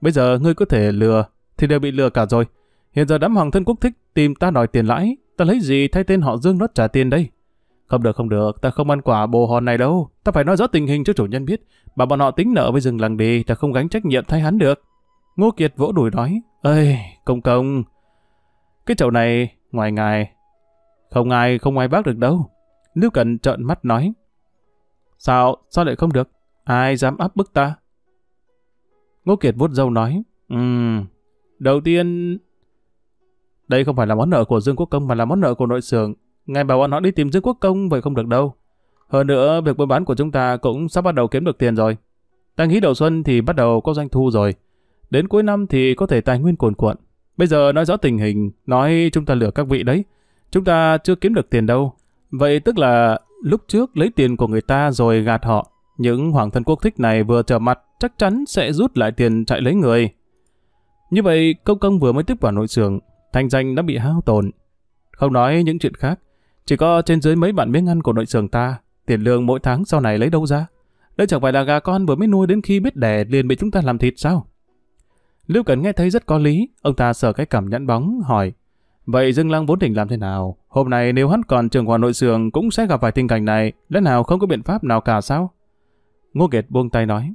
Bây giờ ngươi có thể lừa thì đều bị lừa cả rồi. Hiện giờ đám hoàng thân quốc thích tìm ta đòi tiền lãi. Ta lấy gì thay tên họ Dương nó trả tiền đây? Không được không được, ta không ăn quả bồ hòn này đâu. Ta phải nói rõ tình hình cho chủ nhân biết. Bà bọn họ tính nợ với rừng làng đi, ta không gánh trách nhiệm thay hắn được. Ngô Kiệt vỗ đùi nói, Ơi, công công, cái chậu này, ngoài ngài, không ai không ai bác được đâu. Lưu Cần trợn mắt nói, Sao, sao lại không được? Ai dám áp bức ta? Ngô Kiệt vuốt râu nói, Ừm, um, đầu tiên... Đây không phải là món nợ của Dương Quốc Công mà là món nợ của nội sưởng Ngài bảo bọn họ đi tìm Dương Quốc Công vậy không được đâu. Hơn nữa, việc buôn bán của chúng ta cũng sắp bắt đầu kiếm được tiền rồi. Ta nghĩ đầu xuân thì bắt đầu có doanh thu rồi. Đến cuối năm thì có thể tài nguyên cuồn cuộn. Bây giờ nói rõ tình hình, nói chúng ta lừa các vị đấy. Chúng ta chưa kiếm được tiền đâu. Vậy tức là lúc trước lấy tiền của người ta rồi gạt họ. Những hoàng thân quốc thích này vừa trở mặt chắc chắn sẽ rút lại tiền chạy lấy người. Như vậy, công công vừa mới tiếp quản nội xưởng, thành danh đã bị hao tổn. Không nói những chuyện khác, chỉ có trên dưới mấy bạn miếng ăn của nội xưởng ta, tiền lương mỗi tháng sau này lấy đâu ra? Đây chẳng phải là gà con vừa mới nuôi đến khi biết đẻ liền bị chúng ta làm thịt sao? Lưu Cần nghe thấy rất có lý, ông ta sờ cái cảm nhẵn bóng, hỏi. Vậy Dương Lăng vốn định làm thế nào? Hôm nay nếu hắn còn trường hòa nội sường cũng sẽ gặp phải tình cảnh này, lẽ nào không có biện pháp nào cả sao? Ngô Kiệt buông tay nói.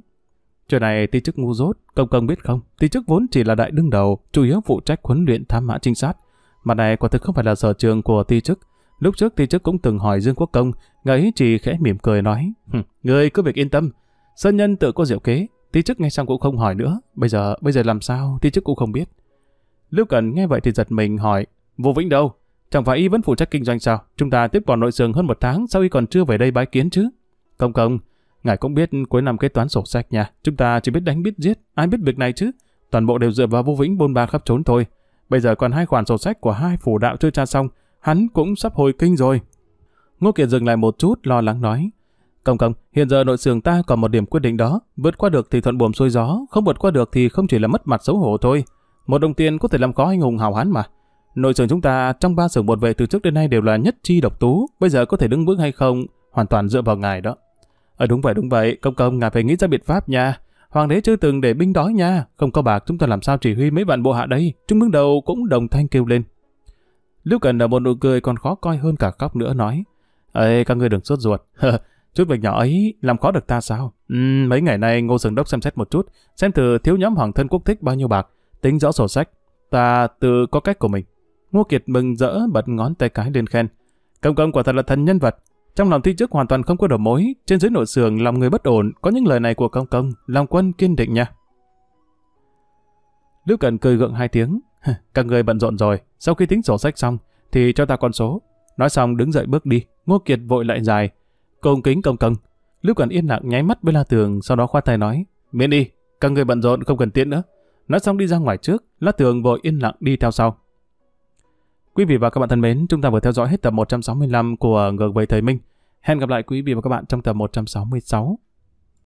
Chuyện này ti chức ngu dốt, công công biết không? Ti chức vốn chỉ là đại đương đầu, chủ yếu phụ trách huấn luyện tham mã trinh sát. Mặt này quả thực không phải là sở trường của ti chức, Lúc trước thì trước cũng từng hỏi Dương Quốc Công, ngài ý chỉ khẽ mỉm cười nói, người cứ việc yên tâm, sơn nhân tự có diệu kế, tí chức nghe xong cũng không hỏi nữa, bây giờ, bây giờ làm sao, tí chức cũng không biết. Lưu Cần nghe vậy thì giật mình hỏi, Vô Vĩnh đâu? Chẳng phải y vẫn phụ trách kinh doanh sao? Chúng ta tiếp quản nội sường hơn một tháng, sao y còn chưa về đây bái kiến chứ? Công công, ngài cũng biết cuối năm kế toán sổ sách nha, chúng ta chỉ biết đánh biết giết, ai biết việc này chứ? Toàn bộ đều dựa vào Vô Vĩnh bôn ba khắp trốn thôi. Bây giờ còn hai khoản sổ sách của hai phủ đạo chưa tra xong, hắn cũng sắp hồi kinh rồi. Ngô Kiệt dừng lại một chút lo lắng nói. Công công, hiện giờ nội sường ta còn một điểm quyết định đó, vượt qua được thì thuận buồm xuôi gió, không vượt qua được thì không chỉ là mất mặt xấu hổ thôi. Một đồng tiền có thể làm khó anh hùng hào hán mà. Nội sường chúng ta trong ba sưởng một vệ từ trước đến nay đều là nhất chi độc tú, bây giờ có thể đứng vững hay không, hoàn toàn dựa vào ngài đó. Ờ đúng vậy đúng vậy, công công ngài phải nghĩ ra biện pháp nha. Hoàng đế chưa từng để binh đói nha, không có bạc chúng ta làm sao chỉ huy mấy vạn bộ hạ đây. Chúng đứng đầu cũng đồng thanh kêu lên. Lưu Cần là một nụ cười còn khó coi hơn cả khóc nữa nói. Ê, các ngươi đừng sốt ruột. chút việc nhỏ ấy làm khó được ta sao? Uhm, mấy ngày nay Ngô Sừng Đốc xem xét một chút, xem thử thiếu nhóm Hoàng thân quốc thích bao nhiêu bạc, tính rõ sổ sách. Ta tự có cách của mình. Ngô Kiệt mừng rỡ bật ngón tay cái lên khen. Công công quả thật là thần nhân vật. Trong lòng thi trước hoàn toàn không có đầu mối, trên dưới nội sườn lòng người bất ổn, có những lời này của công công, lòng quân kiên định nha. Lưu Cần cười gượng hai tiếng, các người bận rộn rồi, sau khi tính sổ sách xong, thì cho ta con số. Nói xong đứng dậy bước đi, Ngô Kiệt vội lại dài. Công kính công công. Lưu Quản yên lặng nháy mắt với La Tường, sau đó khoa tay nói. Miễn đi, các người bận rộn không cần tiện nữa. Nói xong đi ra ngoài trước, La Tường vội yên lặng đi theo sau. Quý vị và các bạn thân mến, chúng ta vừa theo dõi hết tập 165 của Ngược về Thời Minh. Hẹn gặp lại quý vị và các bạn trong tập 166.